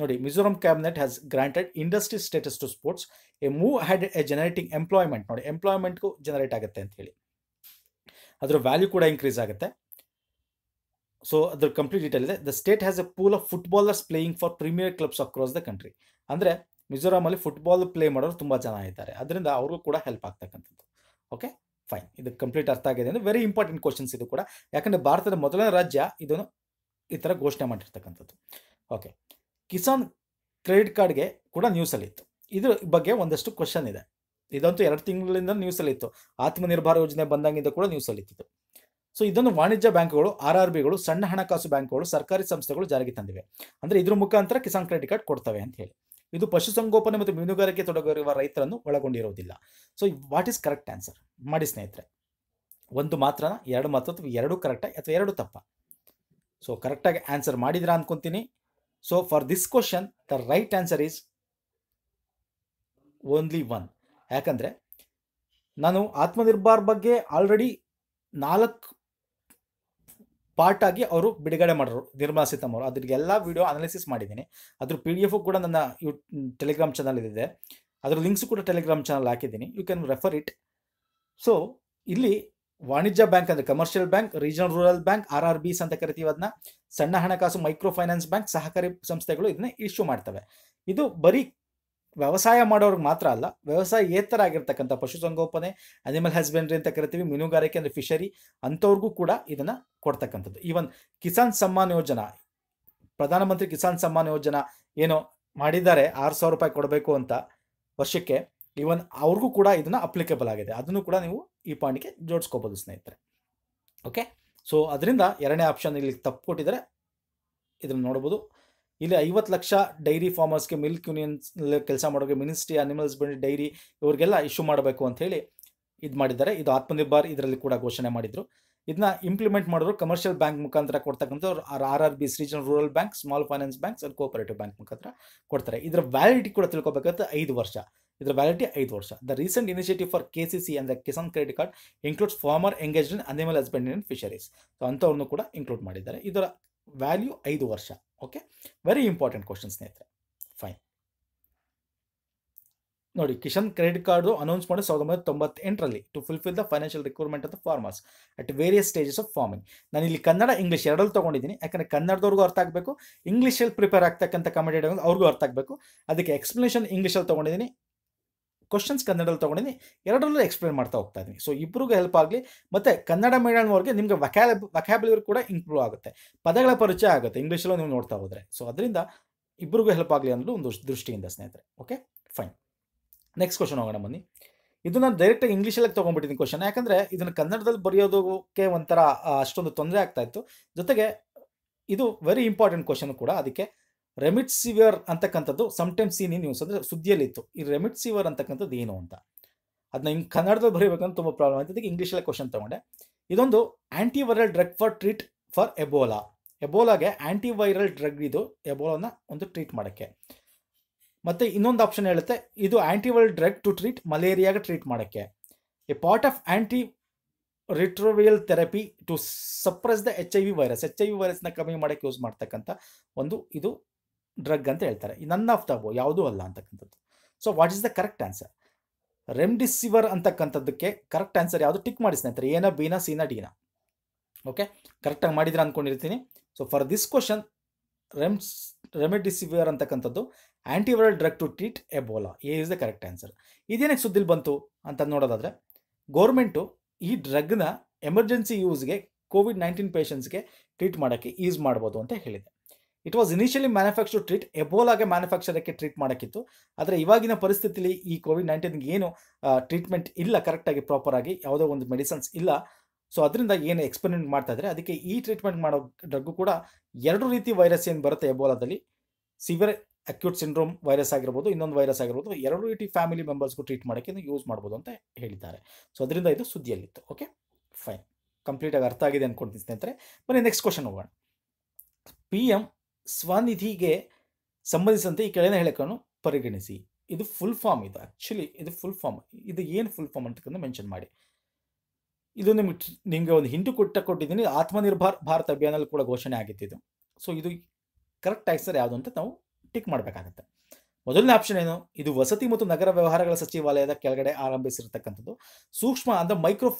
ನೋಡಿ Mizoram cabinet has granted industry status to sports a move had a generating employment ನೋಡಿ ಎಂಪ್ಲಾಯ್ಮೆಂಟ್ಗೂ ಜನರೇಟ್ ಆಗುತ್ತೆ ಅಂತ ಹೇಳಿ ಅದರ ವ್ಯಾಲ್ಯೂ ಕೂಡ ಇನ್ಕ್ರೀಸ್ ಆಗುತ್ತೆ ಸೊ ಅದ್ರ ಕಂಪ್ಲೀಟ್ ಡೀಟೇಲ್ ಇದೆ the state has a pool of footballers playing for premier clubs across the country ಅಂದರೆ ಮಿಜೋರಾಮಲ್ಲಿ ಫುಟ್ಬಾಲ್ ಪ್ಲೇ ಮಾಡೋರು ತುಂಬ ಜನ ಇದ್ದಾರೆ ಅದರಿಂದ ಅವ್ರಿಗೂ ಕೂಡ ಹೆಲ್ಪ್ ಆಗ್ತಕ್ಕಂಥದ್ದು ಓಕೆ ಫೈನ್ ಇದು ಕಂಪ್ಲೀಟ್ ಅರ್ಥ ಆಗಿದೆ ಅಂದರೆ ವೆರಿ ಇಂಪಾರ್ಟೆಂಟ್ ಕ್ವಶನ್ಸ್ ಇದು ಕೂಡ ಯಾಕಂದರೆ ಭಾರತದ ಮೊದಲನೇ ರಾಜ್ಯ ಇದನ್ನು ಈ ಥರ ಘೋಷಣೆ ಮಾಡಿರ್ತಕ್ಕಂಥದ್ದು ಓಕೆ ಕಿಸಾನ್ ಕ್ರೆಡಿಟ್ ಕಾರ್ಡ್ಗೆ ಕೂಡ ನ್ಯೂಸಲ್ಲಿ ಇತ್ತು ಇದ್ರ ಬಗ್ಗೆ ಒಂದಷ್ಟು ಕ್ವಶನ್ ಇದೆ ಇದಂತೂ ಎರಡು ತಿಂಗಳಿಂದ ನ್ಯೂಸಲ್ಲಿ ಇತ್ತು ಆತ್ಮನಿರ್ಭರ ಯೋಜನೆ ಬಂದಾಗಿಂದ ಕೂಡ ನ್ಯೂಸಲ್ಲಿ ಇತ್ತು ಸೊ ಇದನ್ನು ವಾಣಿಜ್ಯ ಬ್ಯಾಂಕ್ಗಳು ಆರ್ ಆರ್ ಬಿಗಳು ಸಣ್ಣ ಹಣಕಾಸು ಬ್ಯಾಂಕ್ಗಳು ಸರ್ಕಾರಿ ಸಂಸ್ಥೆಗಳು ಜಾರಿಗೆ ತಂದಿವೆ ಅಂದರೆ ಇದ್ರ ಮುಖಾಂತರ ಕಿಸಾನ್ ಕ್ರೆಡಿಟ್ ಕಾರ್ಡ್ ಕೊಡ್ತವೆ ಅಂತ ಹೇಳಿ ಇದು ಪಶುಸಂಗೋಪನೆ ಮತ್ತು ಮೀನುಗಾರಿಕೆ ತೊಡಗಿರುವ ರೈತರನ್ನು ಒಳಗೊಂಡಿರುವುದಿಲ್ಲ so what is correct answer ಮಾಡಿ ಸ್ನೇಹಿತರೆ ಒಂದು ಮಾತ್ರ ಎರಡು ಮಾತ್ರ ಅಥವಾ ಎರಡು ಕರೆಕ್ಟ ಅಥವಾ ಎರಡು ತಪ್ಪ ಸೊ ಕರೆಕ್ಟಾಗಿ ಆನ್ಸರ್ ಮಾಡಿದ್ರಾ ಅನ್ಕೊಂತೀನಿ so for this question the right answer is only one ಯಾಕಂದರೆ ನಾನು ಆತ್ಮನಿರ್ಭರ್ ಬಗ್ಗೆ ಆಲ್ರೆಡಿ ನಾಲ್ಕು ಪಾರ್ಟಾಗಿ ಅವರು ಬಿಡುಗಡೆ ಮಾಡೋರು ನಿರ್ಮಲಾ ಸೀತಾರಾಮ್ ಅವರು ಅದ್ರಿಗೆಲ್ಲ ವಿಡಿಯೋ ಅನಾಲಿಸಿಸ್ ಮಾಡಿದ್ದೀನಿ ಅದ್ರ ಪಿ ಡಿ ಎಫ್ ಕೂಡ ನನ್ನ ಯು ಟೆಲಿಗ್ರಾಮ್ ಚಾನಲ್ ಇದೆ ಅದ್ರ ಲಿಂಕ್ಸ್ ಕೂಡ ಟೆಲಿಗ್ರಾಮ್ ಚಾನಲ್ ಹಾಕಿದ್ದೀನಿ you can refer it so ಇಲ್ಲಿ ವಾಣಿಜ್ಯ ಬ್ಯಾಂಕ್ ಅಂದರೆ commercial bank regional rural bank R R Bs ಅಂತ ಕರಿತೀವಿ ಅದನ್ನ ಸಣ್ಣ ಹಣಕಾಸು ಮೈಕ್ರೋ ಫೈನಾನ್ಸ್ ಬ್ಯಾಂಕ್ ಸಹಕಾರಿ ಸಂಸ್ಥೆಗಳು ಇದನ್ನ ಇಶ್ಯೂ ಮಾಡ್ತವೆ ಇದು ಬರೀ ವ್ಯವಸಾಯ ಮಾಡೋರಿಗೆ ಮಾತ್ರ ಅಲ್ಲ ಏತರ ಆಗಿರ್ತಕ್ಕಂಥ ಪಶುಸಂಗೋಪನೆ ಅನಿಮಲ್ ಹಸ್ಬೆಂಡ್ರಿ ಅಂತ ಕರಿತೀವಿ ಮೀನುಗಾರಿಕೆ ಅಂದರೆ ಫಿಶರಿ ಅಂಥವ್ರಿಗೂ ಕೂಡ ಇದನ್ನು ಕೊಡ್ತಕ್ಕಂಥದ್ದು ಈವನ್ ಕಿಸಾನ್ ಸಮ್ಮಾನ್ ಯೋಜನಾ ಪ್ರಧಾನಮಂತ್ರಿ ಕಿಸಾನ್ ಸಮ್ಮಾನ್ ಯೋಜನಾ ಏನು ಮಾಡಿದ್ದಾರೆ ಆರು ಸಾವಿರ ರೂಪಾಯಿ ಕೊಡಬೇಕು ಅಂತ ವರ್ಷಕ್ಕೆ ಈವನ್ ಅವ್ರಿಗೂ ಕೂಡ ಇದನ್ನು ಅಪ್ಲಿಕೇಬಲ್ ಆಗಿದೆ ಅದನ್ನು ಕೂಡ ನೀವು ಈ ಪಾಯಿಂಟ್ಗೆ ಜೋಡಿಸ್ಕೋಬೋದು ಸ್ನೇಹಿತರೆ ಓಕೆ ಸೊ ಅದರಿಂದ ಎರಡನೇ ಆಪ್ಷನ್ ಇಲ್ಲಿ ತಪ್ಪು ಕೊಟ್ಟಿದ್ದಾರೆ ಇದನ್ನು ನೋಡ್ಬೋದು ಇಲ್ಲಿ ಐವತ್ತು ಲಕ್ಷ ಡೈರಿ ಫಾರ್ಮರ್ಸ್ಗೆ ಮಿಲ್ಕ್ ಯೂನಿಯನ್ಸ್ ಕೆಲಸ ಮಾಡೋಕೆ ಮಿನಿಸ್ಟ್ರಿ ಅನಿಮಲ್ಸ್ ಡೈರಿ ಇವರಿಗೆಲ್ಲ ಇಶ್ಯೂ ಮಾಡಬೇಕು ಅಂತ ಹೇಳಿ ಇದು ಮಾಡಿದ್ದಾರೆ ಇದು ಆತ್ಮನಿರ್ಭರ್ ಇದರಲ್ಲಿ ಕೂಡ ಘೋಷಣೆ ಮಾಡಿದರು ಇದನ್ನ ಇಂಪ್ಲಿಮೆಂಟ್ ಮಾಡೋರು ಕಮರ್ಷಿಯಲ್ ಬ್ಯಾಂಕ್ ಮುಖಾಂತರ ಕೊಡ್ತಕ್ಕಂಥವ್ರು R R B region rural bank small finance banks ಅಲ್ಲಿ ಕೋಪರೇಟಿವ್ ಬ್ಯಾಂಕ್ ಮುಖಾಂತರ ಕೊಡ್ತಾರೆ ಇದರ ವ್ಯಾಲಿಡಿಟಿ ಕೂಡ ತಿಳ್ಕೊಬೇಕಾಗುತ್ತೆ ಐದು ವರ್ಷ ಇದರ ವ್ಯಾಲಿಡಿಟಿ ಐದು ವರ್ಷ the recent initiative for K C C ಅಂದರೆ Kisan credit card includes farmer engaged in animal husband and fisheries so ಅಂಥವ್ರನ್ನು ಕೂಡ ಇನ್ಕ್ಲೂಡ್ ಮಾಡಿದ್ದಾರೆ ಇದರ ವ್ಯಾಲ್ಯೂ ಐದು ವರ್ಷ ಓಕೆ ವೆರಿ ಇಂಪಾರ್ಟೆಂಟ್ ಕ್ವಶನ್ ಸ್ನೇಹಿತರೆ ಫೈನ್ ನೋಡಿ ಕಿಶನ್ ಕ್ರೆಡಿಟ್ ಕಾರ್ಡು ಅನೌನ್ಸ್ ಮಾಡಿ ಸಾವಿರದ ಒಂಬೈನೂರ ತೊಂಬತ್ತೆಂಟರಲ್ಲಿ to fulfil the financial requirement of the farmers at various stages of farming ನಾನು ಇಲ್ಲಿ ಕನ್ನಡ ಇಂಗ್ಲೀಷ್ ಎರಡಲ್ಲಿ ತೊಗೊಂಡಿದ್ದೀನಿ ಯಾಕಂದರೆ ಕನ್ನಡದವ್ರಿಗೂ ಅರ್ಥ ಆಗಬೇಕು ಇಂಗ್ಲೀಷಲ್ಲಿ ಪ್ರಿಪೇರ್ ಆಗ್ತಕ್ಕಂಥ ಕಮೆಂಟೇಟ್ ಅವ್ರಿಗೂ ಅರ್ಥ ಆಗಬೇಕು ಅದಕ್ಕೆ ಎಕ್ಸ್ಪ್ಲನೇಷನ್ ಇಂಗ್ಲೀಷಲ್ಲಿ ತೊಗೊಂಡಿದ್ದೀನಿ ಕ್ವಶನ್ಸ್ ಕನ್ನಡದಲ್ಲಿ ತೊಗೊಂಡಿನಿ ಎರಡರಲ್ಲೂ ಎಕ್ಸ್ಪ್ಲೇನ್ ಮಾಡ್ತಾ ಹೋಗ್ತಾ ಇದ್ದೀನಿ ಸೊ ಇಬ್ಬರಿಗೂ ಹೆಲ್ಪ್ ಆಗಲಿ ಮತ್ತು ಕನ್ನಡ ಮೀಡಿಯಮ್ ಅವ್ರಿಗೆ ನಿಮಗೆ ವಕ್ಯಾಬ್ ಕೂಡ ಇಂಪ್ರೂವ್ ಆಗುತ್ತೆ ಪದಗಳ ಪರಿಚಯ ಆಗುತ್ತೆ ಇಂಗ್ಲೀಷಲ್ಲೂ ನೀವು ನೋಡ್ತಾ ಹೋದರೆ ಸೊ ಅದರಿಂದ ಇಬ್ಬರಿಗೂ ಹೆಲ್ಪ್ ಆಗಲಿ ಅನ್ನೋದು ಒಂದು ದೃಷ್ಟಿಯಿಂದ ಸ್ನೇಹಿತರೆ ಓಕೆ ಫೈನ್ ನೆಕ್ಸ್ಟ್ ಕ್ವಶನ್ ಹೋಗೋಣ ಬನ್ನಿ ಇದು ನಾನು ಡೈರೆಕ್ಟಾಗಿ ಇಂಗ್ಲೀಷಲ್ಲಿ ತೊಗೊಂಡ್ಬಿಟ್ಟಿದ್ದೀನಿ ಕ್ವಶನ್ ಯಾಕಂದರೆ ಇದನ್ನು ಕನ್ನಡದಲ್ಲಿ ಬರೆಯೋದಕ್ಕೆ ಒಂಥರ ಅಷ್ಟೊಂದು ತೊಂದರೆ ಆಗ್ತಾ ಇತ್ತು ಜೊತೆಗೆ ಇದು ವೆರಿ ಇಂಪಾರ್ಟೆಂಟ್ ಕ್ವಶನ್ ಕೂಡ ಅದಕ್ಕೆ ರೆಮಿಟ್ಸಿವಿಯರ್ ಅಂತಕ್ಕಂಥದ್ದು ಸಮ್ಟೈಮ್ಸ್ ಇನ್ ನ್ಯೂಸ್ ಅಂದರೆ ಸುದ್ದಿಯಲ್ಲಿತ್ತು ಈ ರೆಮಿಟ್ಸಿವಿಯರ್ ಅಂತಕ್ಕಂಥದ್ದು ಏನು ಅಂತ ಅದನ್ನ ಹಿಂಗೆ ಕನ್ನಡದಲ್ಲಿ ಬರೀಬೇಕಂತ ತುಂಬ ಪ್ರಾಬ್ಲಮ್ ಆಯ್ತು ಅದಕ್ಕೆ ಇಂಗ್ಲೀಷಲ್ಲಿ ಕ್ವಶನ್ ತೊಗೊಂಡೆ ಇದೊಂದು antiviral drug for treat for Ebola ಎಬೋಲಾಗೆ ಆ್ಯಂಟಿವೈರಲ್ ಡ್ರಗ್ ಇದು ಎಬೋಲಾನ ಒಂದು ಟ್ರೀಟ್ ಮಾಡೋಕ್ಕೆ ಮತ್ತು ಇನ್ನೊಂದು ಆಪ್ಷನ್ ಹೇಳುತ್ತೆ ಇದು ಆ್ಯಂಟಿವೈರಲ್ ಡ್ರಗ್ ಟು ಟ್ರೀಟ್ ಮಲೇರಿಯಾಗೆ ಟ್ರೀಟ್ ಮಾಡೋಕ್ಕೆ a part of anti retroviral therapy to suppress the H I V virus H I V ವೈರಸ್ನ ಕಮ್ಮಿ ಮಾಡೋಕ್ಕೆ ಯೂಸ್ ಮಾಡ್ತಕ್ಕಂಥ ಒಂದು ಇದು ಡ್ರಗ್ ಅಂತ ಹೇಳ್ತಾರೆ ನನ್ ಆಫ್ ದ ಯಾವುದೂ ಅಲ್ಲ ಅಂತಕ್ಕಂಥದ್ದು so what is the correct answer remdesivir ಅಂತಕ್ಕಂಥದ್ದಕ್ಕೆ ಕರೆಕ್ಟ್ ಆನ್ಸರ್ ಯಾವುದು ಟಿಕ್ ಮಾಡಿ ಸ್ನೇಹಿತರೆ ಏನ ಬೀನಾ ಸೀನ ಡೀನ ಓಕೆ ಕರೆಕ್ಟಾಗಿ ಮಾಡಿದ್ರೆ ಅಂದ್ಕೊಂಡಿರ್ತೀನಿ so for this question rems remdesivir ಅಂತಕ್ಕಂಥದ್ದು antiviral drug to treat Ebola A is the correct answer ಇದೇನಕ್ಕೆ ಸುದ್ದಿಲಿ ಬಂತು ಅಂತ ನೋಡೋದಾದರೆ ಗೋರ್ಮೆಂಟು ಈ ಡ್ರಗ್ನ ಎಮರ್ಜೆನ್ಸಿ ಯೂಸ್ಗೆ ಕೋವಿಡ್ ನೈನ್ಟೀನ್ ಪೇಷಂಟ್ಸ್ಗೆ ಟ್ರೀಟ್ ಮಾಡೋಕ್ಕೆ ಯೂಸ್ ಮಾಡ್ಬೋದು ಅಂತ ಹೇಳಿದೆ it was initially manufacture treat ಎಬೋಲಾಗೆ ಮ್ಯಾನುಫ್ಯಾಕ್ಚರಕ್ಕೆ ಟ್ರೀಟ್ ಮಾಡೋಕ್ಕಿತ್ತು ಆದರೆ ಇವಾಗಿನ ಪರಿಸ್ಥಿತಿಯಲ್ಲಿ ಈ ಕೋವಿಡ್ ನೈನ್ಟೀನ್ಗೆ ಏನು ಟ್ರೀಟ್ಮೆಂಟ್ ಇಲ್ಲ ಕರೆಕ್ಟಾಗಿ ಪ್ರಾಪರ್ ಆಗಿ ಯಾವುದೋ ಒಂದು ಮೆಡಿಸನ್ಸ್ ಇಲ್ಲ ಸೊ ಅದರಿಂದ ಏನು ಎಕ್ಸ್ಪೆರಿಮೆಂಟ್ ಮಾಡ್ತಾ ಇದ್ದಾರೆ ಅದಕ್ಕೆ ಈ ಟ್ರೀಟ್ಮೆಂಟ್ ಮಾಡೋ ಡ್ರಗ್ಗು ಕೂಡ ಎರಡು ರೀತಿ ವೈರಸ್ ಏನು ಬರುತ್ತೆ ಎಬೋಲಾದಲ್ಲಿ ಸಿವಿಯರ್ ಅಕ್ಯೂಟ್ ಸಿಂಡ್ರೋಮ್ ವೈರಸ್ ಆಗಿರ್ಬೋದು ಇನ್ನೊಂದು ವೈರಸ್ ಆಗಿರ್ಬೋದು ಎರಡು ರೀತಿ ಫ್ಯಾಮಿಲಿ ಮೆಂಬರ್ಸ್ಗೂ ಟ್ರೀಟ್ ಮಾಡೋಕ್ಕೆ ಯೂಸ್ ಮಾಡ್ಬೋದು ಅಂತ ಹೇಳಿದ್ದಾರೆ ಸೊ ಅದರಿಂದ ಇದು ಸುದ್ದಿಯಲ್ಲಿತ್ತು ಓಕೆ ಫೈನ್ ಕಂಪ್ಲೀಟಾಗಿ ಅರ್ಥ ಆಗಿದೆ ಅಂದ್ಕೊಂಡಿದ್ದೆ ಸ್ನೇಹಿತರೆ ಬನ್ನಿ ನೆಕ್ಸ್ಟ್ ಕ್ವಶನ್ ಹೋಗೋಣ ಪಿ ಎಮ್ ಸ್ವನಿಧಿಗೆ ಸಂಬಂಧಿಸಿದಂತೆ ಈ ಕೆಳಗಿನ ಹೇಳಿಕೆಯನ್ನು ಪರಿಗಣಿಸಿ ಇದು ಫುಲ್ ಫಾರ್ಮ್ ಇದು ಆ್ಯಕ್ಚುಲಿ ಇದು ಫುಲ್ ಫಾರ್ಮ್ ಇದು ಏನು ಫುಲ್ ಫಾರ್ಮ್ ಅಂತಕ್ಕಂಥ ಮೆನ್ಷನ್ ಮಾಡಿ ಇದು ನಿಮ್ಗೆ ನಿಮಗೆ ಒಂದು ಹಿಂಟು ಕೊಟ್ಟ ಕೊಟ್ಟಿದ್ದೀನಿ ಆತ್ಮನಿರ್ಭರ್ ಭಾರತ ಅಭಿಯಾನದಲ್ಲಿ ಕೂಡ ಘೋಷಣೆ ಆಗಿತ್ತು ಇದು ಸೊ ಇದು ಕರೆಕ್ಟ್ ಆನ್ಸರ್ ಯಾವುದು ಅಂತ ನಾವು ಟಿಕ್ ಮಾಡಬೇಕಾಗತ್ತೆ ಮೊದಲನೇ ಆಪ್ಷನ್ ಏನು ಇದು ವಸತಿ ಮತ್ತು ನಗರ ವ್ಯವಹಾರಗಳ ಸಚಿವಾಲಯದ ಕೆಳಗಡೆ ಆರಂಭಿಸಿರ್ತಕ್ಕಂಥದ್ದು ಸೂಕ್ಷ್ಮ ಅಂದರೆ ಮೈಕ್ರೋ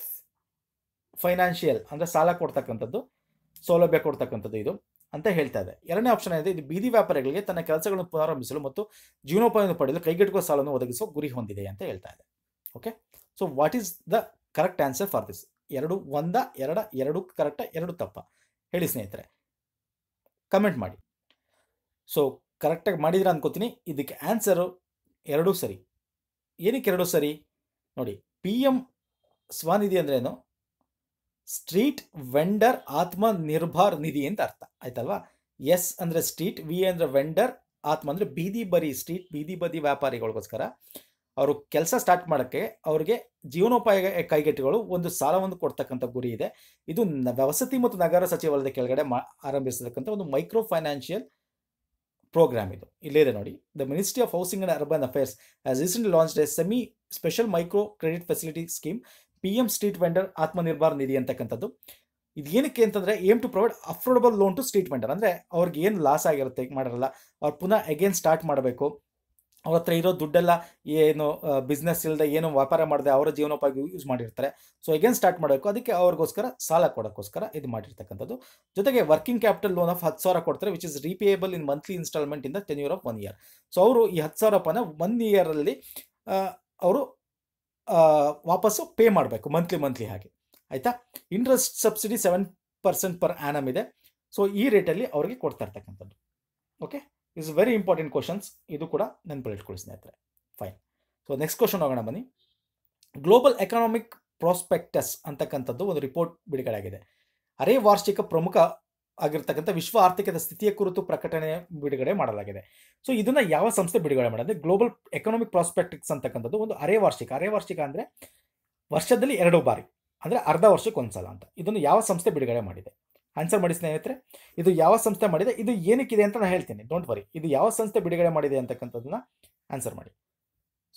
ಫೈನಾನ್ಷಿಯಲ್ ಅಂದರೆ ಸಾಲ ಕೊಡ್ತಕ್ಕಂಥದ್ದು ಸೌಲಭ್ಯ ಕೊಡ್ತಕ್ಕಂಥದ್ದು ಇದು ಅಂತ ಹೇಳ್ತಾ ಇದೆ ಎರಡನೇ ಆಪ್ಷನ್ ಇದೆ ಇದು ಬೀದಿ ವ್ಯಾಪಾರಿಗಳಿಗೆ ತನ್ನ ಕೆಲಸಗಳನ್ನು ಪುನರಾರಂಭಿಸಲು ಮತ್ತು ಜೀವನೋಪಾಯವನ್ನು ಪಡೆಯಲು ಕೈಗೆಟುಕುವ ಸಾಲವನ್ನು ಒದಗಿಸುವ ಗುರಿ ಹೊಂದಿದೆ ಅಂತ ಹೇಳ್ತಾ ಇದೆ okay so what is the correct answer for this ಎರಡು ಒಂದ ಎರಡ ಎರಡು ಕರೆಕ್ಟ್ ಎರಡು ತಪ್ಪ ಹೇಳಿ ಸ್ನೇಹಿತರೆ ಕಮೆಂಟ್ ಮಾಡಿ ಸೊ ಕರೆಕ್ಟಾಗಿ ಮಾಡಿದ್ರೆ ಅನ್ಕೋತೀನಿ ಇದಕ್ಕೆ ಆನ್ಸರು ಎರಡೂ ಸರಿ ಏನಕ್ಕೆ ಎರಡೂ ಸರಿ ನೋಡಿ ಪಿ ಎಮ್ ಸ್ವಾನಿಧಿ ಅಂದ್ರೇನು ಸ್ಟ್ರೀಟ್ ವೆಂಡರ್ ಆತ್ಮ ನಿರ್ಭರ್ ನಿಧಿ ಅಂತ ಅರ್ಥ ಆಯ್ತಲ್ವಾ ಎಸ್ ಅಂದರೆ ಸ್ಟ್ರೀಟ್ ವಿ ಅಂದರೆ ವೆಂಡರ್ ಆತ್ಮ ಅಂದರೆ ಬೀದಿ ಬರಿ ಸ್ಟ್ರೀಟ್ ಬೀದಿ ಬದಿ ವ್ಯಾಪಾರಿಗಳಿಗೋಸ್ಕರ ಅವರು ಕೆಲಸ ಸ್ಟಾರ್ಟ್ ಮಾಡೋಕ್ಕೆ ಅವರಿಗೆ ಜೀವನೋಪಾಯ ಕೈಗೆಟುಗಳು ಒಂದು ಸಾಲವನ್ನು ಕೊಡ್ತಕ್ಕಂಥ ಗುರಿ ಇದೆ ಇದು ವ್ಯವಸತಿ ಮತ್ತು ನಗರ ಸಚಿವಾಲಯದ ಕೆಳಗಡೆ ಮಾ ಆರಂಭಿಸತಕ್ಕಂಥ ಒಂದು ಮೈಕ್ರೋ ಫೈನಾನ್ಷಿಯಲ್ ಪ್ರೋಗ್ರಾಮ್ ಇದು ಇಲ್ಲೇ ಇದೆ ನೋಡಿ the ministry of housing and urban affairs as recent launch a semi special micro credit facility scheme P M street vendor Atmanirbhar Nidhi ಅಂತಕ್ಕಂಥದ್ದು ಇದು ಏನಕ್ಕೆ ಅಂತಂದರೆ aim to provide affordable loan to street vendor ಅಂದರೆ ಅವ್ರಿಗೆ ಏನು ಲಾಸ್ ಆಗಿರುತ್ತೆ ಮಾಡಿರಲ್ಲ ಅವ್ರು ಪುನಃ ಅಗೇನ್ ಸ್ಟಾರ್ಟ್ ಮಾಡಬೇಕು ಅವ್ರ ಹತ್ರ ಇರೋ ದುಡ್ಡೆಲ್ಲ ಏನು ಬಿಸ್ನೆಸ್ ಇಲ್ಲದೆ ಏನು ವ್ಯಾಪಾರ ಮಾಡದೆ ಅವರ ಜೀವನೋಪಾಯಿ ಯೂಸ್ ಮಾಡಿರ್ತಾರೆ ಸೊ ಅಗೇನ್ ಸ್ಟಾರ್ಟ್ ಮಾಡಬೇಕು ಅದಕ್ಕೆ ಅವ್ರಿಗೋಸ್ಕರ ಸಾಲ ಕೊಡೋಕ್ಕೋಸ್ಕರ ಇದು ಮಾಡಿರ್ತಕ್ಕಂಥದ್ದು ಜೊತೆಗೆ ವರ್ಕಿಂಗ್ ಕ್ಯಾಪಿಟಲ್ ಲೋನ್ ಆಫ್ ಹತ್ತು ಸಾವಿರ ಕೊಡ್ತಾರೆ which is repayable in monthly instalment in ten year of one year so ಅವರು ಈ ಹತ್ತು ಸಾವಿರ ರೂಪಾಯಿನ ಒನ್ ಇಯರಲ್ಲಿ ಅವರು ವಾಪಸ್ಸು ಪೇ ಮಾಡಬೇಕು ಮಂತ್ಲಿ ಮಂತ್ಲಿ ಹಾಗೆ ಆಯಿತಾ interest subsidy seven percent per annum ಇದೆ ಸೊ ಈ ರೇಟಲ್ಲಿ ಅವರಿಗೆ ಕೊಡ್ತಾ ಇರ್ತಕ್ಕಂಥದ್ದು okay is very important questions ಇದು ಕೂಡ ನೆನಪಲ್ಲಿಟ್ಕೊಳ್ಳಿ ಸ್ನೇಹಿತರೆ ಫೈನ್ ಸೊ ನೆಕ್ಸ್ಟ್ ಕ್ವಶನ್ ಹೋಗೋಣ ಬನ್ನಿ ಗ್ಲೋಬಲ್ ಎಕನಾಮಿಕ್ ಪ್ರಾಸ್ಪೆಕ್ಟಸ್ ಅಂತಕ್ಕಂಥದ್ದು ಒಂದು ರಿಪೋರ್ಟ್ ಬಿಡುಗಡೆ ಆಗಿದೆ ಅರೆ ವಾರ್ಷಿಕ ಪ್ರಮುಖ ಆಗಿರ್ತಕ್ಕಂಥ ವಿಶ್ವ ಆರ್ಥಿಕತೆ ಸ್ಥಿತಿಯ ಕುರಿತು ಪ್ರಕಟಣೆ ಬಿಡುಗಡೆ ಮಾಡಲಾಗಿದೆ ಸೊ ಇದನ್ನ ಯಾವ ಸಂಸ್ಥೆ ಬಿಡುಗಡೆ ಮಾಡಿದೆ ಗ್ಲೋಬಲ್ ಎಕನಾಮಿಕ್ ಪ್ರಾಸ್ಪೆಕ್ಟಿಕ್ಸ್ ಅಂತಕ್ಕಂಥದ್ದು ಒಂದು ಅರೆವಾರ್ಷಿಕ ಅರೆವಾರ್ಷಿಕ ಅಂದರೆ ವರ್ಷದಲ್ಲಿ ಎರಡು ಬಾರಿ ಅಂದರೆ ಅರ್ಧ ವರ್ಷಕ್ಕೆ ಒಂದ್ಸಲ ಅಂತ ಇದನ್ನು ಯಾವ ಸಂಸ್ಥೆ ಬಿಡುಗಡೆ ಮಾಡಿದೆ ಆನ್ಸರ್ ಮಾಡಿ ಸ್ನೇಹಿತರೆ ಇದು ಯಾವ ಸಂಸ್ಥೆ ಮಾಡಿದೆ ಇದು ಏನಕ್ಕಿದೆ ಅಂತ ನಾನು ಹೇಳ್ತೀನಿ ಡೋಂಟ್ ವರಿ ಇದು ಯಾವ ಸಂಸ್ಥೆ ಬಿಡುಗಡೆ ಮಾಡಿದೆ ಅಂತಕ್ಕಂಥದ್ದನ್ನ ಆನ್ಸರ್ ಮಾಡಿ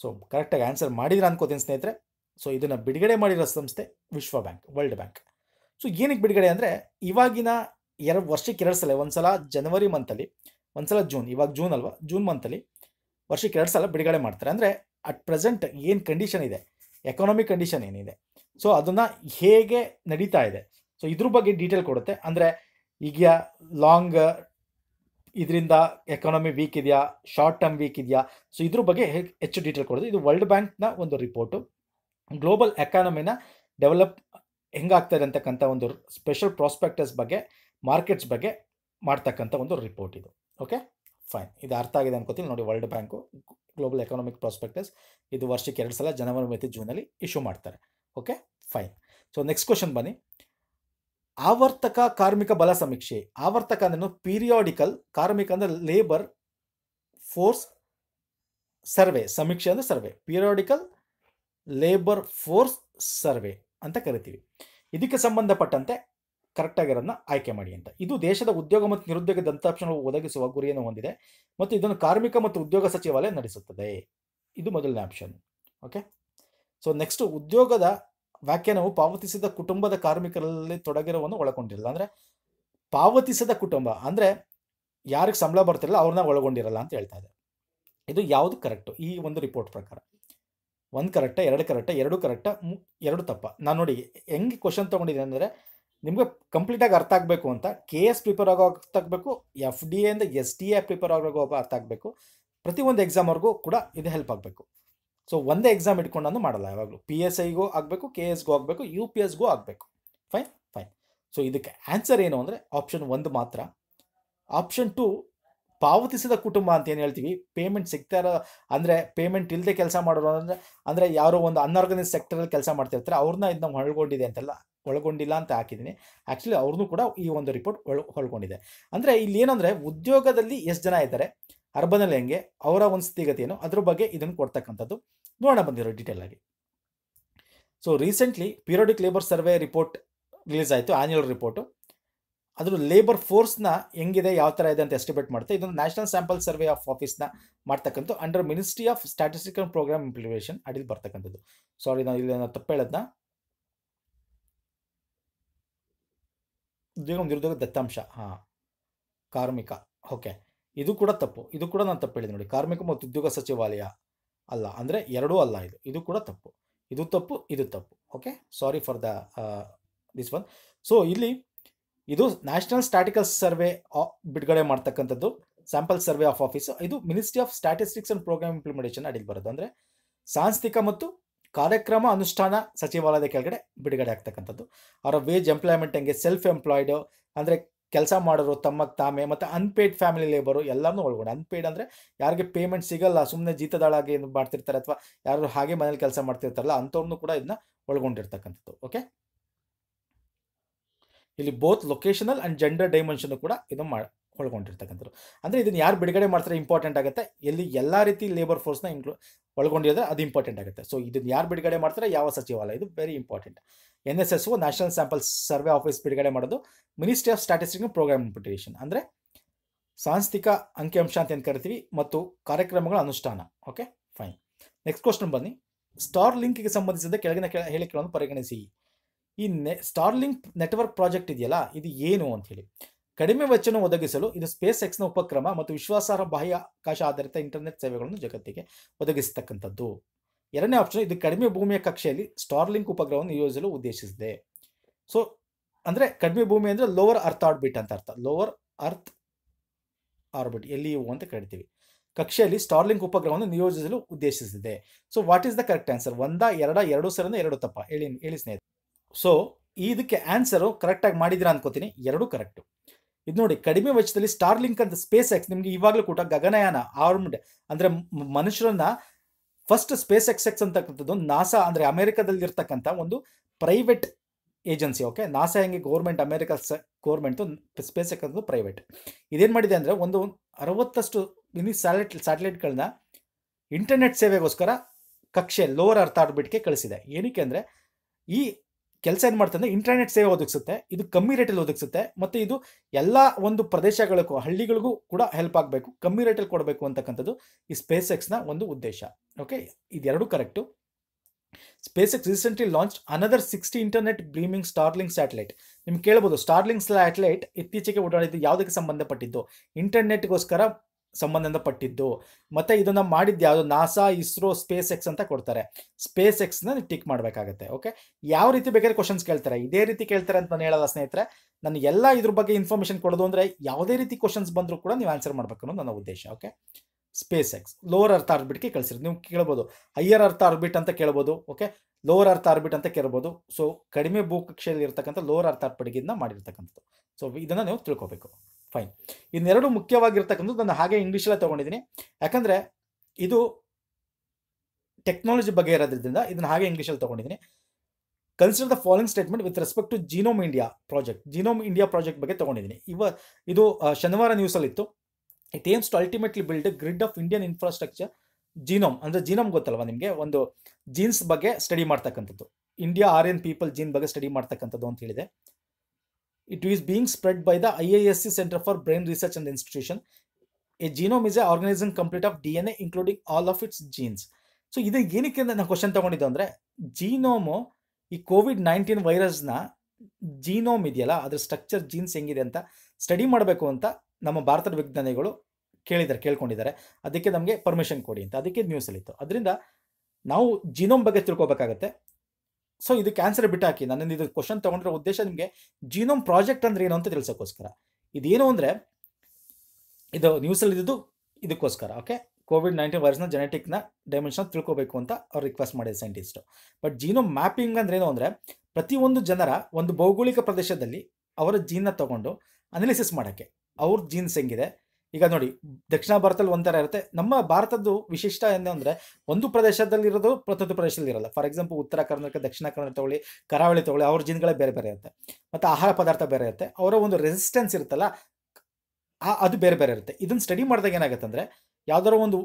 ಸೊ ಕರೆಕ್ಟಾಗಿ ಆನ್ಸರ್ ಮಾಡಿದ್ರೆ ಅನ್ಕೋತೀನಿ ಸ್ನೇಹಿತರೆ ಸೊ ಇದನ್ನು ಬಿಡುಗಡೆ ಮಾಡಿರೋ ಸಂಸ್ಥೆ ವಿಶ್ವ ಬ್ಯಾಂಕ್ ವರ್ಲ್ಡ್ ಬ್ಯಾಂಕ್ ಸೊ ಏನಕ್ಕೆ ಬಿಡುಗಡೆ ಅಂದರೆ ಇವಾಗಿನ ಎರಡು ವರ್ಷಕ್ಕೆ ಎರಡು ಸಲ ಒಂದ್ಸಲ ಜನವರಿ ಮಂತಲ್ಲಿ ಒಂದು ಸಲ ಜೂನ್ ಇವಾಗ ಜೂನ್ ಅಲ್ವಾ ಜೂನ್ ಮಂತಲ್ಲಿ ವರ್ಷಕ್ಕೆ ಎರಡು ಸಲ ಬಿಡುಗಡೆ ಮಾಡ್ತಾರೆ ಅಂದರೆ ಅಟ್ ಪ್ರೆಸೆಂಟ್ ಏನು ಕಂಡೀಷನ್ ಇದೆ ಎಕನಾಮಿಕ್ ಕಂಡೀಷನ್ ಏನಿದೆ ಸೊ ಅದನ್ನು ಹೇಗೆ ನಡೀತಾ ಇದೆ ಸೊ ಇದ್ರ ಬಗ್ಗೆ ಡೀಟೇಲ್ ಕೊಡುತ್ತೆ ಅಂದರೆ ಈಗ ಲಾಂಗ್ ಇದರಿಂದ ಎಕಾನಮಿ ವೀಕ್ ಇದೆಯಾ ಶಾರ್ಟ್ ಟರ್ಮ್ ವೀಕ್ ಇದೆಯಾ ಸೊ ಇದ್ರ ಬಗ್ಗೆ ಹೆಚ್ಚು ಡೀಟೇಲ್ ಕೊಡೋದು ಇದು ವರ್ಲ್ಡ್ ಬ್ಯಾಂಕ್ನ ಒಂದು ರಿಪೋರ್ಟು ಗ್ಲೋಬಲ್ ಎಕಾನಮಿನ ಡೆವಲಪ್ ಇದೆ ಅಂತಕ್ಕಂಥ ಒಂದು ಸ್ಪೆಷಲ್ ಪ್ರಾಸ್ಪೆಕ್ಟಸ್ ಬಗ್ಗೆ ಮಾರ್ಕೆಟ್ಸ್ ಬಗ್ಗೆ ಮಾಡ್ತಕ್ಕಂಥ ಒಂದು ರಿಪೋರ್ಟ್ ಇದು ಓಕೆ ಫೈನ್ ಇದು ಅರ್ಥ ಆಗಿದೆ ಅನ್ಕೋತೀನಿ ನೋಡಿ world bank global economic prospectus ಇದು ವರ್ಷಕ್ಕೆ ಎರಡು ಸಲ ಜನವರಿ ಮತ್ತು ಜೂನಲ್ಲಿ ಇಶ್ಯೂ ಮಾಡ್ತಾರೆ okay fine so next question ಬನ್ನಿ ಆವರ್ತಕ ಕಾರ್ಮಿಕ ಬಲ ಸಮೀಕ್ಷೆ ಆವರ್ತಕ ಅಂದ್ರೆ ಪೀರಿಯಾಡಿಕಲ್ ಕಾರ್ಮಿಕ ಅಂದರೆ ಲೇಬರ್ ಫೋರ್ಸ್ ಸರ್ವೆ ಸಮೀಕ್ಷೆ ಅಂದರೆ survey periodical labour force survey ಅಂತ ಕರಿತೀವಿ ಇದಕ್ಕೆ ಸಂಬಂಧಪಟ್ಟಂತೆ ಕರೆಕ್ಟಾಗಿರೋದನ್ನ ಆಯ್ಕೆ ಮಾಡಿ ಅಂತ ಇದು ದೇಶದ ಉದ್ಯೋಗ ಮತ್ತು ನಿರುದ್ಯೋಗ ದಂತಾಕ್ಷಣವು ಒದಗಿಸುವ ಗುರಿಯನ್ನು ಹೊಂದಿದೆ ಮತ್ತು ಇದನ್ನು ಕಾರ್ಮಿಕ ಮತ್ತು ಉದ್ಯೋಗ ಸಚಿವಾಲಯ ನಡೆಸುತ್ತದೆ ಇದು ಮೊದಲನೇ ಆಪ್ಷನ್ ಓಕೆ ಸೊ ನೆಕ್ಸ್ಟ್ ಉದ್ಯೋಗದ ವ್ಯಾಖ್ಯಾನವು ಪಾವತಿಸಿದ ಕುಟುಂಬದ ಕಾರ್ಮಿಕರಲ್ಲಿ ತೊಡಗಿರುವನ್ನು ಒಳಗೊಂಡಿರಲ್ಲ ಅಂದರೆ ಪಾವತಿಸದ ಕುಟುಂಬ ಅಂದರೆ ಯಾರಿಗೆ ಸಂಬಳ ಬರ್ತಿರಲ್ಲ ಅವ್ರನ್ನ ಒಳಗೊಂಡಿರಲ್ಲ ಅಂತ ಹೇಳ್ತಾ ಇದೆ ಇದು ಯಾವುದು ಕರೆಕ್ಟು ಈ ಒಂದು ರಿಪೋರ್ಟ್ ಪ್ರಕಾರ ಒಂದು ಕರೆಕ್ಟ ಎರಡು ಕರೆಕ್ಟ ಎರಡು ಕರೆಕ್ಟ ಎರಡು ತಪ್ಪ ನಾನು ನೋಡಿ ಹೆಂಗ್ ಕ್ವಶನ್ ತೊಗೊಂಡಿದ್ದೀನಿ ಅಂದರೆ ನಿಮಗೆ ಕಂಪ್ಲೀಟಾಗಿ ಅರ್ಥ ಆಗಬೇಕು ಅಂತ ಕೆ ಎಸ್ ಪ್ರಿಪೇರ್ ಆಗೋ ಅರ್ಥ ಆಗಬೇಕು ಎಫ್ ಡಿ ಎಂದ ಎಸ್ ಡಿ ಎ ಪ್ರಿಪೇರ್ ಆಗೋ ಅರ್ಥ ಆಗಬೇಕು ಪ್ರತಿಯೊಂದು ಎಕ್ಸಾಮ್ವರೆಗೂ ಕೂಡ ಇದು ಹೆಲ್ಪ್ ಆಗಬೇಕು ಸೊ ಒಂದೇ ಎಕ್ಸಾಮ್ ನಾನು ಮಾಡಲ್ಲ ಯಾವಾಗಲೂ ಪಿ ಎಸ್ ಐಗೂ ಆಗಬೇಕು ಕೆ ಎಸ್ಗೂ ಆಗಬೇಕು ಯು ಪಿ ಎಸ್ಗೂ ಆಗಬೇಕು ಫೈನ್ ಫೈನ್ ಸೊ ಇದಕ್ಕೆ ಆನ್ಸರ್ ಏನು ಅಂದರೆ ಆಪ್ಷನ್ ಒಂದು ಮಾತ್ರ ಆಪ್ಷನ್ ಟು ಪಾವತಿಸಿದ ಕುಟುಂಬ ಅಂತ ಏನು ಹೇಳ್ತೀವಿ ಪೇಮೆಂಟ್ ಸಿಗ್ತಾ ಇರೋ ಅಂದರೆ ಪೇಮೆಂಟ್ ಇಲ್ಲದೆ ಕೆಲಸ ಮಾಡೋರು ಅಂದರೆ ಅಂದರೆ ಯಾರೋ ಒಂದು ಅನ್ಆರ್ಗನೈಸ್ ಸೆಕ್ಟರಲ್ಲಿ ಕೆಲಸ ಮಾಡ್ತಿರ್ತಾರೆ ಅವ್ರನ್ನ ಇದನ್ನ ಹೊಳ್ಗೊಂಡಿದೆ ಅಂತೆಲ್ಲ ಒಳಗೊಂಡಿಲ್ಲ ಅಂತ ಹಾಕಿದ್ದೀನಿ ಆ್ಯಕ್ಚುಲಿ ಅವ್ರನ್ನೂ ಕೂಡ ಈ ಒಂದು ರಿಪೋರ್ಟ್ ಒಳ ಅಂದ್ರೆ ಅಂದರೆ ಇಲ್ಲಿ ಏನಂದರೆ ಉದ್ಯೋಗದಲ್ಲಿ ಎಷ್ಟು ಜನ ಇದ್ದಾರೆ ಅರ್ಬನಲ್ಲಿ ಹೆಂಗೆ ಅವರ ಒಂದು ಸ್ಥಿತಿಗತಿ ಏನು ಅದ್ರ ಬಗ್ಗೆ ಇದನ್ನು ಕೊಡ್ತಕ್ಕಂಥದ್ದು ನೋಡೋಣ ಬಂದಿರೋ ಡೀಟೇಲ್ ಆಗಿ so recently periodic labour survey report release ಆಯಿತು ಆನ್ಯುವಲ್ ರಿಪೋರ್ಟು ಅದ್ರ ಲೇಬರ್ ಫೋರ್ಸ್ನ ಹೆಂಗಿದೆ ಯಾವ ಥರ ಇದೆ ಅಂತ ಎಸ್ಟಿಮೇಟ್ ಮಾಡ್ತಾರೆ ಇದೊಂದು ನ್ಯಾಷನಲ್ ಸ್ಯಾಂಪಲ್ ಸರ್ವೆ ಆಫ್ ಆಫೀಸ್ನ ಮಾಡ್ತಕ್ಕಂಥ under ministry of statistical programme implementation ಅಡಿಲಿ ಬರ್ತಕ್ಕಂಥದ್ದು ಸಾರಿ ನಾನು ಇಲ್ಲಿ ತಪ್ಪು ಹೇಳೋದನ್ನ ಉದ್ಯೋಗ ನಿರುದ್ಯೋಗ ದತ್ತಾಂಶ ಹಾಂ ಕಾರ್ಮಿಕ ಓಕೆ ಇದು ಕೂಡ ತಪ್ಪು ಇದು ಕೂಡ ನಾನು ತಪ್ಪು ಹೇಳಿದೆ ನೋಡಿ ಕಾರ್ಮಿಕ ಮತ್ತು ಉದ್ಯೋಗ ಸಚಿವಾಲಯ ಅಲ್ಲ ಅಂದರೆ ಎರಡೂ ಅಲ್ಲ ಇದು ಇದು ಕೂಡ ತಪ್ಪು ಇದು ತಪ್ಪು ಇದು ತಪ್ಪು okay sorry for the this one so ಇಲ್ಲಿ ಇದು ನ್ಯಾಷನಲ್ ಸ್ಟ್ಯಾಟಿಕಲ್ ಸರ್ವೆ ಬಿಡುಗಡೆ ಮಾಡ್ತಕ್ಕಂಥದ್ದು ಸ್ಯಾಂಪಲ್ ಸರ್ವೆ ಆಫ್ ಆಫೀಸ್ ಇದು ministry of statistics and programme implementation ಅಡಿಲ್ ಬರೋದು ಅಂದರೆ ಸಾಂಸ್ಥಿಕ ಮತ್ತು ಕಾರ್ಯಕ್ರಮ ಅನುಷ್ಠಾನ ಸಚಿವಾಲಯದ ಕೆಳಗಡೆ ಬಿಡುಗಡೆ ಆಗ್ತಕ್ಕಂಥದ್ದು ಅವರ ವೇಜ್ ಎಂಪ್ಲಾಯ್ಮೆಂಟ್ ಹೆಂಗೆ ಸೆಲ್ಫ್ ಎಂಪ್ಲಾಯ್ಡು ಅಂದರೆ ಕೆಲಸ ಮಾಡೋರು ತಮ್ಮ ತಾಮೆ ಮತ್ತು ಅನ್ಪೇಯ್ಡ್ ಫ್ಯಾಮಿಲಿ ಲೇಬರು ಎಲ್ಲನೂ ಒಳಗೊಂಡು ಅನ್ಪೇಡ್ ಅಂದರೆ ಯಾರಿಗೆ ಪೇಮೆಂಟ್ ಸಿಗಲ್ಲ ಸುಮ್ಮನೆ ಜೀತದಾಳಾಗಿ ಏನು ಮಾಡ್ತಿರ್ತಾರೆ ಅಥವಾ ಯಾರು ಹಾಗೆ ಮನೇಲಿ ಕೆಲಸ ಮಾಡ್ತಿರ್ತಾರಲ್ಲ ಅಂಥವ್ರನ್ನು ಕೂಡ ಇದನ್ನ ಒಳಗೊಂಡಿರ್ತಕ್ಕಂಥದ್ದು ಓಕೆ ಇಲ್ಲಿ both locational and gender dimension ಕೂಡ ಇದು ಮಾಡಿ ಒಳಗೊಂಡಿರ್ತಕ್ಕಂಥದ್ದು ಅಂದರೆ ಇದನ್ನು ಯಾರು ಬಿಡುಗಡೆ ಮಾಡ್ತಾರೆ ಇಂಪಾರ್ಟೆಂಟ್ ಆಗುತ್ತೆ ಎಲ್ಲಿ ಎಲ್ಲ ರೀತಿ ಲೇಬರ್ ಫೋರ್ಸ್ನ ಇನ್ಕ್ಲೂ ಒಳಗೊಂಡಿರೋದ್ರೆ ಅದು ಇಂಪಾರ್ಟೆಂಟ್ ಆಗುತ್ತೆ ಸೊ ಇದನ್ನು ಯಾರು ಬಿಡುಗಡೆ ಮಾಡ್ತಾರೆ ಯಾವ ಸಚಿವಾಲಯ ಇದು very important N S S national sample survey office ಬಿಡುಗಡೆ ಮಾಡೋದು ministry of statistic programme implementation ಅಂದರೆ ಸಾಂಸ್ಥಿಕ ಅಂಕಿಅಂಶ ಅಂತ ಏನು ಕರಿತೀವಿ ಮತ್ತು ಕಾರ್ಯಕ್ರಮಗಳ ಅನುಷ್ಠಾನ ಓಕೆ ಫೈನ್ ನೆಕ್ಸ್ಟ್ ಕ್ವಶನ್ ಬನ್ನಿ ಸ್ಟಾರ್ ಲಿಂಕ್ಗೆ ಸಂಬಂಧಿಸಿದ ಕೆಳಗಿನ ಕೆಳ ಹೇಳಿಕೆಗಳನ್ನು ಪರಿಗಣಿಸಿ ಈ ನೆ ಸ್ಟಾರ್ಲಿಂಕ್ ನೆಟ್ವರ್ಕ್ ಪ್ರಾಜೆಕ್ಟ್ ಇದೆಯಲ್ಲ ಇದು ಏನು ಅಂತ ಹೇಳಿ ಕಡಿಮೆ ವೆಚ್ಚವನ್ನು ಒದಗಿಸಲು ಇದು ಸ್ಪೇಸ್ ಎಕ್ಸ್ನ ಉಪಕ್ರಮ ಮತ್ತು ವಿಶ್ವಾಸಾರ್ಹ ಬಾಹ್ಯಾಕಾಶ ಆಧಾರಿತ ಇಂಟರ್ನೆಟ್ ಸೇವೆಗಳನ್ನು ಜಗತ್ತಿಗೆ ಒದಗಿಸತಕ್ಕಂಥದ್ದು ಎರಡನೇ ಆಪ್ಷನ್ ಇದು ಕಡಿಮೆ ಭೂಮಿಯ ಕಕ್ಷೆಯಲ್ಲಿ ಸ್ಟಾರ್ಲಿಂಕ್ ಉಪಗ್ರಹವನ್ನು ನಿಯೋಜಿಸಲು ಉದ್ದೇಶಿಸಿದೆ ಸೊ ಅಂದರೆ ಕಡಿಮೆ ಭೂಮಿ ಅಂದರೆ ಲೋವರ್ ಅರ್ತ್ ಆರ್ಬಿಟ್ ಅಂತ ಅರ್ಥ ಲೋವರ್ ಅರ್ತ್ ಆರ್ಬಿಟ್ ಎಲ್ಲಿ ಯು ಅಂತ ಕರಿತೀವಿ ಕಕ್ಷೆಯಲ್ಲಿ ಸ್ಟಾರ್ಲಿಂಕ್ ಉಪಗ್ರಹವನ್ನು ನಿಯೋಜಿಸಲು ಉದ್ದೇಶಿಸಿದೆ so what is the correct answer ಒಂದ ಎರಡ ಎರಡು ಸರಿಂದ ಎರಡು ತಪ್ಪ ಹೇಳಿ ಹೇಳಿ ಸ್ನೇಹಿತರೆ ಸೊ ಇದಕ್ಕೆ ಆನ್ಸರು ಕರೆಕ್ಟಾಗಿ ಮಾಡಿದಿರಾ ಅನ್ಕೋತೀನಿ ಎರಡು ಕರೆಕ್ಟು ಇದು ನೋಡಿ ಕಡಿಮೆ ವೆಚ್ಚದಲ್ಲಿ ಸ್ಟಾರ್ ಲಿಂಕ್ ಅಂತ ಸ್ಪೇಸ್ ಎಕ್ಸ್ ನಿಮಗೆ ಇವಾಗಲೂ ಕೂಡ ಗಗನಯಾನ ಆರ್ಮ್ಡ್ ಅಂದರೆ ಮನುಷ್ಯರನ್ನ ಫಸ್ಟ್ ಸ್ಪೇಸ್ ಎಕ್ಸ್ ಎಕ್ಸ್ ಅಂತಕ್ಕಂಥದ್ದು ನಾಸಾ ಅಂದರೆ ಅಮೆರಿಕದಲ್ಲಿರ್ತಕ್ಕಂಥ ಒಂದು ಪ್ರೈವೇಟ್ ಏಜೆನ್ಸಿ ಓಕೆ ನಾಸಾ ಹೆಂಗೆ ಗೌರ್ಮೆಂಟ್ ಅಮೆರಿಕ ಸ ಸ್ಪೇಸ್ ಎಕ್ಸ್ ಅನ್ನೋದು ಪ್ರೈವೇಟ್ ಇದೇನು ಮಾಡಿದೆ ಅಂದರೆ ಒಂದು ಅರವತ್ತಷ್ಟು ಮಿನಿ ಸ್ಯಾಟ್ ಸ್ಯಾಟಲೈಟ್ಗಳನ್ನ ಇಂಟರ್ನೆಟ್ ಸೇವೆಗೋಸ್ಕರ ಕಕ್ಷೆ ಲೋವರ್ ಅರ್ಥ ಆರ್ಬಿಟ್ಗೆ ಕಳಿಸಿದೆ ಏನಕ್ಕೆ ಅಂದರೆ ಈ ಕೆಲಸ ಏನು ಮಾಡ್ತಂದ್ರೆ ಇಂಟರ್ನೆಟ್ ಸೇವೆ ಒದಗಿಸುತ್ತೆ ಇದು ಕಮ್ಮಿ ರೇಟಲ್ಲಿ ಒದಗಿಸುತ್ತೆ ಮತ್ತು ಇದು ಎಲ್ಲ ಒಂದು ಪ್ರದೇಶಗಳಿಗೂ ಹಳ್ಳಿಗಳಿಗೂ ಕೂಡ ಹೆಲ್ಪ್ ಆಗಬೇಕು ಕಮ್ಮಿ ರೇಟಲ್ಲಿ ಕೊಡಬೇಕು ಅಂತಕ್ಕಂಥದ್ದು ಈ ಸ್ಪೇಸ್ ಎಕ್ಸ್ನ ಒಂದು ಉದ್ದೇಶ ಓಕೆ ಇದೆರಡು correct space X recently launch another sixty internet beaming Starlink satellite ನಿಮ್ಗೆ ಕೇಳ್ಬೋದು ಸ್ಟಾರ್ಲಿಂಗ್ ಸ್ಯಾಟಲೈಟ್ ಇತ್ತೀಚೆಗೆ ಓಡಾಡಿದ್ದು ಯಾವುದಕ್ಕೆ ಸಂಬಂಧಪಟ್ಟಿದ್ದು ಇಂಟರ್ನೆಟ್ಗೋಸ್ಕರ ಪಟ್ಟಿದ್ದು ಮತ್ತೆ ಇದನ್ನ ಮಾಡಿದ್ದು ಯಾವುದು ನಾಸಾ ಇಸ್ರೋ ಸ್ಪೇಸ್ ಎಕ್ಸ್ ಅಂತ ಕೊಡ್ತಾರೆ ಸ್ಪೇಸ್ ಎಕ್ಸ್ನ ಟಿಕ್ ಮಾಡಬೇಕಾಗತ್ತೆ ಓಕೆ ಯಾವ ರೀತಿ ಬೇಕಾದ್ರೆ ಕ್ವಶನ್ಸ್ ಕೇಳ್ತಾರೆ ಇದೇ ರೀತಿ ಕೇಳ್ತಾರೆ ಅಂತ ನಾನು ಹೇಳಲ್ಲ ಸ್ನೇಹಿತರೆ ನಾನು ಎಲ್ಲ ಇದ್ರ ಬಗ್ಗೆ ಇನ್ಫಾರ್ಮೇಷನ್ ಕೊಡೋದು ಅಂದರೆ ಯಾವುದೇ ರೀತಿ ಕ್ವಶನ್ಸ್ ಬಂದರೂ ಕೂಡ ನೀವು ಆನ್ಸರ್ ಮಾಡಬೇಕು ಅನ್ನೋದು ನನ್ನ ಉದ್ದೇಶ okay space X lower earth ಆರ್ಬಿಟ್ಗೆ ಕಳಿಸಿರಿ ನೀವು ಕೇಳ್ಬೋದು ಹೈಯರ್ ಅರ್ಥ ಆರ್ಬಿಟ್ ಅಂತ ಕೇಳ್ಬೋದು ಓಕೆ ಲೋವರ್ ಅರ್ಥ ಆರ್ಬಿಟ್ ಅಂತ ಕೇಳ್ಬೋದು ಸೊ ಕಡಿಮೆ ಭೂಕಕ್ಷೆಯಲ್ಲಿ ಇರ್ತಕ್ಕಂಥ ಲೋವರ್ ಅರ್ಥ ಆರ್ಬಿಟ್ಗಿಂತ ಮಾಡಿರ್ತಕ್ಕಂಥದ್ದು ಸೊ ಇದನ್ನು ನೀವು ತಿಳ್ಕೊಬೇಕು ಫೈನ್ ಇನ್ನೆರಡು ಮುಖ್ಯವಾಗಿರ್ತಕ್ಕಂಥದ್ದು ನಾನು ಹಾಗೆ ಇಂಗ್ಲೀಷಲ್ಲೇ ತಗೊಂಡಿದ್ದೀನಿ ಯಾಕಂದರೆ ಇದು ಟೆಕ್ನಾಲಜಿ ಬಗ್ಗೆ ಇರೋದ್ರಿಂದ ಇದನ್ನು ಹಾಗೆ ಇಂಗ್ಲೀಷಲ್ಲಿ ತಗೊಂಡಿದ್ದೀನಿ consider the following statement with respect to genome India project genome India project ಬಗ್ಗೆ ತೊಗೊಂಡಿದ್ದೀನಿ ಇವ ಇದು ಶನಿವಾರ ಇತ್ತು it aims to ultimately build grid of Indian infrastructure genome ಅಂದರೆ ಜೀನೋಮ್ ಗೊತ್ತಲ್ವಾ ನಿಮಗೆ ಒಂದು ಜೀನ್ಸ್ ಬಗ್ಗೆ ಸ್ಟಡಿ ಮಾಡ್ತಕ್ಕಂಥದ್ದು ಇಂಡಿಯಾ ಆರ್ ಪೀಪಲ್ ಜೀನ್ ಬಗ್ಗೆ ಸ್ಟಡಿ ಮಾಡ್ತಕ್ಕಂಥದ್ದು ಅಂತ ಹೇಳಿದೆ It is being spread by the IISc Center for Brain Research and Institution. A genome is an organism complete of DNA including all of its genes. So ಇದು ಏನಕ್ಕೆ ನಾನು question ತೊಗೊಂಡಿದ್ದು ಅಂದರೆ genome ಈ ಕೋವಿಡ್ ನೈನ್ಟೀನ್ ವೈರಸ್ನ ಜೀನೋಮ್ ಇದೆಯಲ್ಲ ಅದ್ರ structure jeans ಹೆಂಗಿದೆ ಅಂತ ಸ್ಟಡಿ ಮಾಡಬೇಕು ಅಂತ ನಮ್ಮ ಭಾರತದ ವಿಜ್ಞಾನಿಗಳು ಕೇಳಿದ್ದಾರೆ ಕೇಳ್ಕೊಂಡಿದ್ದಾರೆ ಅದಕ್ಕೆ ನಮಗೆ ಪರ್ಮಿಷನ್ ಕೊಡಿ ಅಂತ ಅದಕ್ಕೆ ನ್ಯೂಸಲ್ಲಿತ್ತು ಅದರಿಂದ ನಾವು ಜೀನೋಮ್ ಬಗ್ಗೆ ತಿಳ್ಕೊಬೇಕಾಗತ್ತೆ ಸೊ ಇದಕ್ಕೆ ಆನ್ಸರ್ ಬಿಟ್ಟಾಕಿ ನನ್ನಿಂದ ಇದು ಕ್ವಶನ್ ತಗೊಂಡಿರೋ ಉದ್ದೇಶ ನಿಮಗೆ ಜೀನೋಮ್ ಪ್ರಾಜೆಕ್ಟ್ ಅಂದ್ರೆ ಏನು ಅಂತ ತಿಳಿಸೋಕ್ಕೋಸ್ಕರ ಇದೇನು ಅಂದರೆ ಇದು ನ್ಯೂಸಲ್ಲಿ ಇದ್ದು ಇದಕ್ಕೋಸ್ಕರ ಓಕೆ ಕೋವಿಡ್ ನೈನ್ಟೀನ್ ವೈರಸ್ನ ಜೆನೆಟಿಕ್ನ ಡೈಮೆನ್ಷನ್ ತಿಳ್ಕೋಬೇಕು ಅಂತ ಅವ್ರು ರಿಕ್ವೆಸ್ಟ್ ಮಾಡಿದ ಸೈಂಟಿಸ್ಟು ಬಟ್ ಜೀನೋಮ್ ಮ್ಯಾಪಿಂಗ್ ಅಂದ್ರೆ ಏನು ಅಂದರೆ ಪ್ರತಿಯೊಂದು ಜನರ ಒಂದು ಭೌಗೋಳಿಕ ಪ್ರದೇಶದಲ್ಲಿ ಅವರ ಜೀನ್ನ ತಗೊಂಡು ಅನಾಲಿಸಿಸ್ ಮಾಡೋಕ್ಕೆ ಅವ್ರ ಜೀನ್ಸ್ ಹೆಂಗಿದೆ ಈಗ ನೋಡಿ ದಕ್ಷಿಣ ಭಾರತದಲ್ಲಿ ಒಂಥರ ಇರುತ್ತೆ ನಮ್ಮ ಭಾರತದ್ದು ವಿಶಿಷ್ಟ ಏನಂದ್ರೆ ಒಂದು ಪ್ರದೇಶದಲ್ಲಿರೋದು ಪ್ರತಿಯೊಂದು ಪ್ರದೇಶದಲ್ಲಿ ಇರಲ್ಲ ಫಾರ್ ಎಕ್ಸಾಂಪಲ್ ಉತ್ತರ ಕರ್ನಾಟಕ ದಕ್ಷಿಣ ಕರ್ನಾಟಕ ತಗೊಳ್ಳಿ ಕರಾವಳಿ ತಗೊಳ್ಳಿ ಅವ್ರ ಜಿನ್ಗಳೇ ಬೇರೆ ಬೇರೆ ಇರುತ್ತೆ ಮತ್ತು ಆಹಾರ ಪದಾರ್ಥ ಬೇರೆ ಇರುತ್ತೆ ಅವರ ಒಂದು ರೆಸಿಸ್ಟೆನ್ಸ್ ಇರುತ್ತಲ್ಲ ಅದು ಬೇರೆ ಬೇರೆ ಇರುತ್ತೆ ಇದನ್ನು ಸ್ಟಡಿ ಮಾಡಿದಾಗ ಏನಾಗುತ್ತೆ ಅಂದರೆ ಯಾವ್ದಾರು ಒಂದು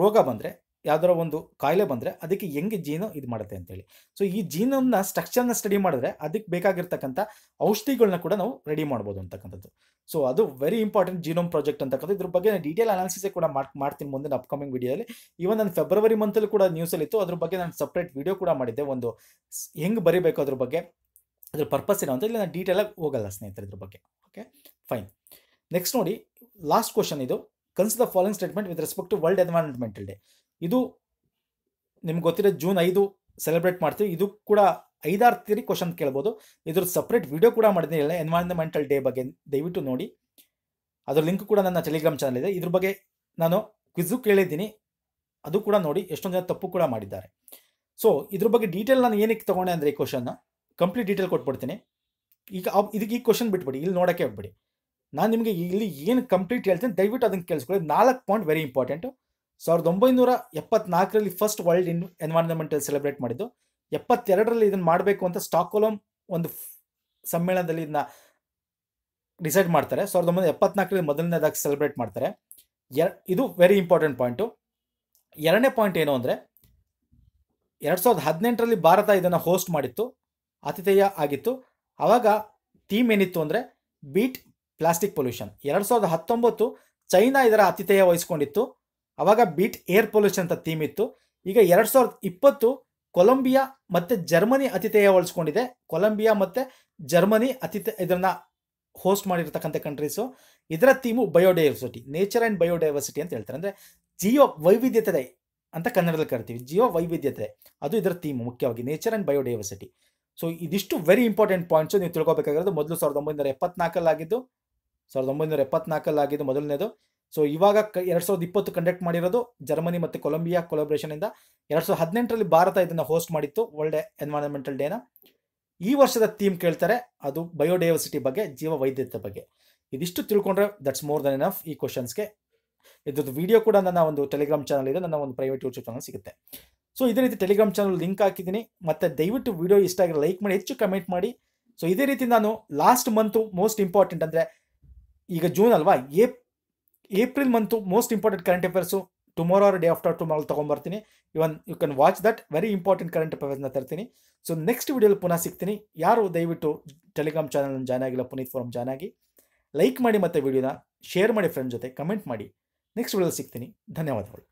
ರೋಗ ಬಂದರೆ ಯಾವ್ದಾರ ಒಂದು ಕಾಯಿಲೆ ಬಂದರೆ ಅದಕ್ಕೆ ಹೆಂಗೆ ಜೀನು ಇದು ಮಾಡುತ್ತೆ ಅಂತೇಳಿ ಸೊ ಈ ಜೀನನ್ನ ಸ್ಟ್ರಕ್ಚರ್ನ ಸ್ಟಡಿ ಮಾಡಿದ್ರೆ ಅದಕ್ಕೆ ಬೇಕಾಗಿರ್ತಕ್ಕಂಥ ಔಷಧಿಗಳನ್ನ ಕೂಡ ನಾವು ರೆಡಿ ಮಾಡ್ಬೋದು ಅಂತಕ್ಕಂಥದ್ದು ಸೊ ಅದು ವೆರಿ ಇಂಪಾರ್ಟೆಂಟ್ ಜೀನೋಮ್ ಪ್ರಾಜೆಕ್ಟ್ ಅಂತಕ್ಕಂಥ ಇದ್ರ ಬಗ್ಗೆ ನಾನು ಡೀಟೇಲ್ ಅನಾಲಿಸಿಸ್ ಕೂಡ ಮಾಡ್ತೀನಿ ಮುಂದಿನ ಅಪ್ಕಮಿಂಗ್ ವಿಡಿಯೋದಲ್ಲಿ ಈವನ್ ನಾನು ಫೆಬ್ರವರಿ ಮಂತಲ್ಲಿ ಕೂಡ ನ್ಯೂಸಲ್ಲಿ ಇತ್ತು ಅದ್ರ ಬಗ್ಗೆ ನಾನು ಸಪ್ರೇಟ್ ವಿಡಿಯೋ ಕೂಡ ಮಾಡಿದ್ದೆ ಒಂದು ಹೆಂಗೆ ಬರಿಬೇಕು ಅದ್ರ ಬಗ್ಗೆ ಅದ್ರ ಪರ್ಪಸ್ ಏನೋ ಅಂತ ಇಲ್ಲಿ ನಾನು ಡೀಟೇಲಾಗಿ ಹೋಗಲ್ಲ ಸ್ನೇಹಿತರೆ ಇದ್ರ ಬಗ್ಗೆ ಓಕೆ ಫೈನ್ ನೆಕ್ಸ್ಟ್ ನೋಡಿ ಲಾಸ್ಟ್ ಕ್ವಶನ್ ಇದು cons the following statement with respect to world environmental day ಇದು ನಿಮ್ಗೆ ಗೊತ್ತಿರೋ ಜೂನ್ ಐದು ಸೆಲೆಬ್ರೇಟ್ ಮಾಡ್ತೀವಿ ಇದು ಕೂಡ ಐದಾರು ತಿರಿ ಕ್ವಶನ್ ಕೇಳ್ಬೋದು ಇದ್ರ ಸಪ್ರೇಟ್ ವಿಡಿಯೋ ಕೂಡ ಮಾಡಿದ್ದೀನಿ ಎನ್ವೈರನ್ಮೆಂಟಲ್ ಡೇ ಬಗ್ಗೆ ದಯವಿಟ್ಟು ನೋಡಿ ಅದ್ರ ಲಿಂಕ್ ಕೂಡ ನನ್ನ ಟೆಲಿಗ್ರಾಮ್ ಚಾನಲ್ ಇದೆ ಇದ್ರ ಬಗ್ಗೆ ನಾನು ಕ್ವಿಝು ಕೇಳಿದ್ದೀನಿ ಅದು ಕೂಡ ನೋಡಿ ಎಷ್ಟೊಂದು ಜನ ತಪ್ಪು ಕೂಡ ಮಾಡಿದ್ದಾರೆ ಸೊ ಇದ್ರ ಬಗ್ಗೆ ಡೀಟೇಲ್ ನಾನು ಏನಕ್ಕೆ ತೊಗೊಂಡೆ ಅಂದರೆ ಈ ಕ್ವಶನ್ನ ಕಂಪ್ಲೀಟ್ ಡೀಟೇಲ್ ಕೊಟ್ಬಿಡ್ತೀನಿ ಈಗ ಇದಕ್ಕೆ ಈ ಕ್ವಶನ್ ಬಿಟ್ಬಿಡಿ ಇಲ್ಲಿ ನೋಡೋಕ್ಕೆ ಹೋಗ್ಬಿಡಿ ನಾನು ನಿಮಗೆ ಇಲ್ಲಿ ಏನು ಕಂಪ್ಲೀಟ್ ಹೇಳ್ತೀನಿ ದಯವಿಟ್ಟು ಅದನ್ನು ಕೇಳಿಸ್ಕೊಳ್ಳಿ ನಾಲ್ಕು ಪಾಯಿಂಟ್ ವೆರಿ ಇಂಪಾರ್ಟೆಂಟು ಸಾವಿರದ ಒಂಬೈನೂರ ಎಪ್ಪತ್ನಾಲ್ಕರಲ್ಲಿ ಫಸ್ಟ್ ವರ್ಲ್ಡ್ ಇನ್ ಎನ್ವೈರನ್ಮೆಂಟಲ್ಲಿ ಸೆಲೆಬ್ರೇಟ್ ಮಾಡಿದ್ದು ಎಪ್ಪತ್ತೆರಡರಲ್ಲಿ ಇದನ್ನು ಮಾಡಬೇಕು ಅಂತ ಸ್ಟಾಕ್ಹೋಲಮ್ ಒಂದು ಸಮ್ಮೇಳನದಲ್ಲಿ ಇದನ್ನ ಡಿಸೈಡ್ ಮಾಡ್ತಾರೆ ಸಾವಿರದ ಒಂಬೈನೂರ ಎಪ್ಪತ್ನಾಲ್ಕರಲ್ಲಿ ಮೊದಲನೇದಾಗಿ ಸೆಲೆಬ್ರೇಟ್ ಮಾಡ್ತಾರೆ ಎರ ಇದು ವೆರಿ ಇಂಪಾರ್ಟೆಂಟ್ ಪಾಯಿಂಟು ಎರಡನೇ ಪಾಯಿಂಟ್ ಏನು ಅಂದರೆ ಎರಡು ಸಾವಿರದ ಹದಿನೆಂಟರಲ್ಲಿ ಭಾರತ ಇದನ್ನು ಹೋಸ್ಟ್ ಮಾಡಿತ್ತು ಆತಿಥೇಯ ಆಗಿತ್ತು ಆವಾಗ ಥೀಮ್ ಏನಿತ್ತು ಅಂದರೆ ಬೀಟ್ ಪ್ಲಾಸ್ಟಿಕ್ ಪೊಲ್ಯೂಷನ್ ಎರಡು ಸಾವಿರದ ಹತ್ತೊಂಬತ್ತು ಚೈನಾ ಇದರ ಆತಿಥೇಯ ವಹಿಸ್ಕೊಂಡಿತ್ತು ಅವಾಗ ಬೀಟ್ ಏರ್ ಪೊಲ್ಯೂಷನ್ ಅಂತ ಥೀಮ್ ಇತ್ತು ಈಗ ಎರಡು ಸಾವಿರದ ಇಪ್ಪತ್ತು ಕೊಲಂಬಿಯಾ ಮತ್ತು ಜರ್ಮನಿ ಅತಿಥೇಯ ಹೊಲಿಸ್ಕೊಂಡಿದೆ ಕೊಲಂಬಿಯಾ ಮತ್ತು ಜರ್ಮನಿ ಅತಿಥಿ ಇದನ್ನ ಹೋಸ್ಟ್ ಮಾಡಿರ್ತಕ್ಕಂಥ ಕಂಟ್ರೀಸು ಇದರ theme biodiversity nature and biodiversity ಅಂತ ಹೇಳ್ತಾರೆ ಅಂದರೆ ಜಿಯೋ ವೈವಿಧ್ಯತೆ ಅಂತ ಕನ್ನಡದಲ್ಲಿ ಕರಿತೀವಿ ಜಿಯೋ ವೈವಿಧ್ಯತೆ ಅದು ಇದರ ಥೀಮ್ ಮುಖ್ಯವಾಗಿ ನೇಚರ್ ಆ್ಯಂಡ್ ಬಯೋಡೈವರ್ಸಿಟಿ ಸೊ ಇದಿಷ್ಟು ವೆರಿ ಇಂಪಾರ್ಟೆಂಟ್ ಪಾಯಿಂಟ್ಸು ನೀವು ತಿಳ್ಕೊಬೇಕಾಗಿರೋದು ಮೊದಲು ಸಾವಿರದ ಒಂಬೈನೂರ ಎಪ್ಪತ್ನಾಲ್ಕಲ್ಲಾಗಿದ್ದು ಸಾವಿರದ ಒಂಬೈನೂರ ಎಪ್ಪತ್ನಾಲ್ಕಲ್ಲಾಗಿದ್ದು ಮೊದಲನೇದು ಸೊ ಇವಾಗ ಎರಡ್ ಸಾವಿರದ ಇಪ್ಪತ್ತು ಕಂಡಕ್ಟ್ ಮಾಡಿರೋದು ಜರ್ಮನಿ ಮತ್ತು ಕೊಲಂಬಿಯಾ ಇಂದ ಎರಡ್ ಸಾವಿರದ ಹದಿನೆಂಟರಲ್ಲಿ ಭಾರತ ಇದನ್ನ ಹೋಸ್ಟ್ ಮಾಡಿತ್ತು ವರ್ಲ್ಡ್ ಎನ್ವೈರನ್ಮೆಂಟಲ್ ಡೇನ ಈ ವರ್ಷದ ಥೀಮ್ ಕೇಳ್ತಾರೆ ಅದು ಬಯೋಡೈವರ್ಸಿಟಿ ಬಗ್ಗೆ ಜೀವ ವೈದ್ಯತೆ ಬಗ್ಗೆ ಇದಿಷ್ಟು ತಿಳ್ಕೊಂಡ್ರೆ ದಟ್ಸ್ ಮೋರ್ ದನ್ ಎನಫ್ ಈ ಕ್ವಶನ್ಸ್ಗೆ ಇದ್ರದ್ದು ವಿಡಿಯೋ ಕೂಡ ನನ್ನ ಒಂದು ಟೆಲಿಗ್ರಾಮ್ ಚಾನಲ್ ಇದೆ ನನ್ನ ಒಂದು ಪ್ರೈವೇಟ್ ಯೂಟ್ಯೂಬ್ ಚಾನಲ್ ಸಿಗುತ್ತೆ ಸೊ ಇದೇ ರೀತಿ ಟೆಲಿಗ್ರಾಮ್ ಚಾನಲ್ ಲಿಂಕ್ ಹಾಕಿದ್ದೀನಿ ಮತ್ತೆ ದಯವಿಟ್ಟು ವಿಡಿಯೋ ಇಷ್ಟ ಆಗಿರೋ ಲೈಕ್ ಮಾಡಿ ಹೆಚ್ಚು ಕಮೆಂಟ್ ಮಾಡಿ ಸೊ ಇದೇ ರೀತಿ ನಾನು ಲಾಸ್ಟ್ ಮಂತು ಮೋಸ್ಟ್ ಇಂಪಾರ್ಟೆಂಟ್ ಅಂದರೆ ಈಗ ಜೂನ್ ಅಲ್ವಾ ap April month most important current affairs tomorrow or day after tomorrow ತೊಗೊಂಬರ್ತೀನಿ even you can watch that very important current ಅಫೇರ್ಸ್ನ ತರ್ತೀನಿ ಸೊ ನೆಕ್ಸ್ಟ್ ವೀಡಿಯೋಲಿ ಪುನಃ ಸಿಗ್ತೀನಿ ಯಾರು ದಯವಿಟ್ಟು ಟೆಲಿಗ್ರಾಮ್ ಚಾನಲ್ ಜಾಯ್ನ್ ಆಗಿಲ್ಲ ಪುನೀತ್ ಫೋರಮ್ ಜಾಯ್ನ್ ಆಗಿ ಲೈಕ್ ಮಾಡಿ ಮತ್ತು ವೀಡಿಯೋನ ಶೇರ್ ಮಾಡಿ ಫ್ರೆಂಡ್ ಜೊತೆ ಕಮೆಂಟ್ ಮಾಡಿ ನೆಕ್ಸ್ಟ್ ವೀಡಿಯೋಲಿ ಸಿಗ್ತೀನಿ ಧನ್ಯವಾದಗಳು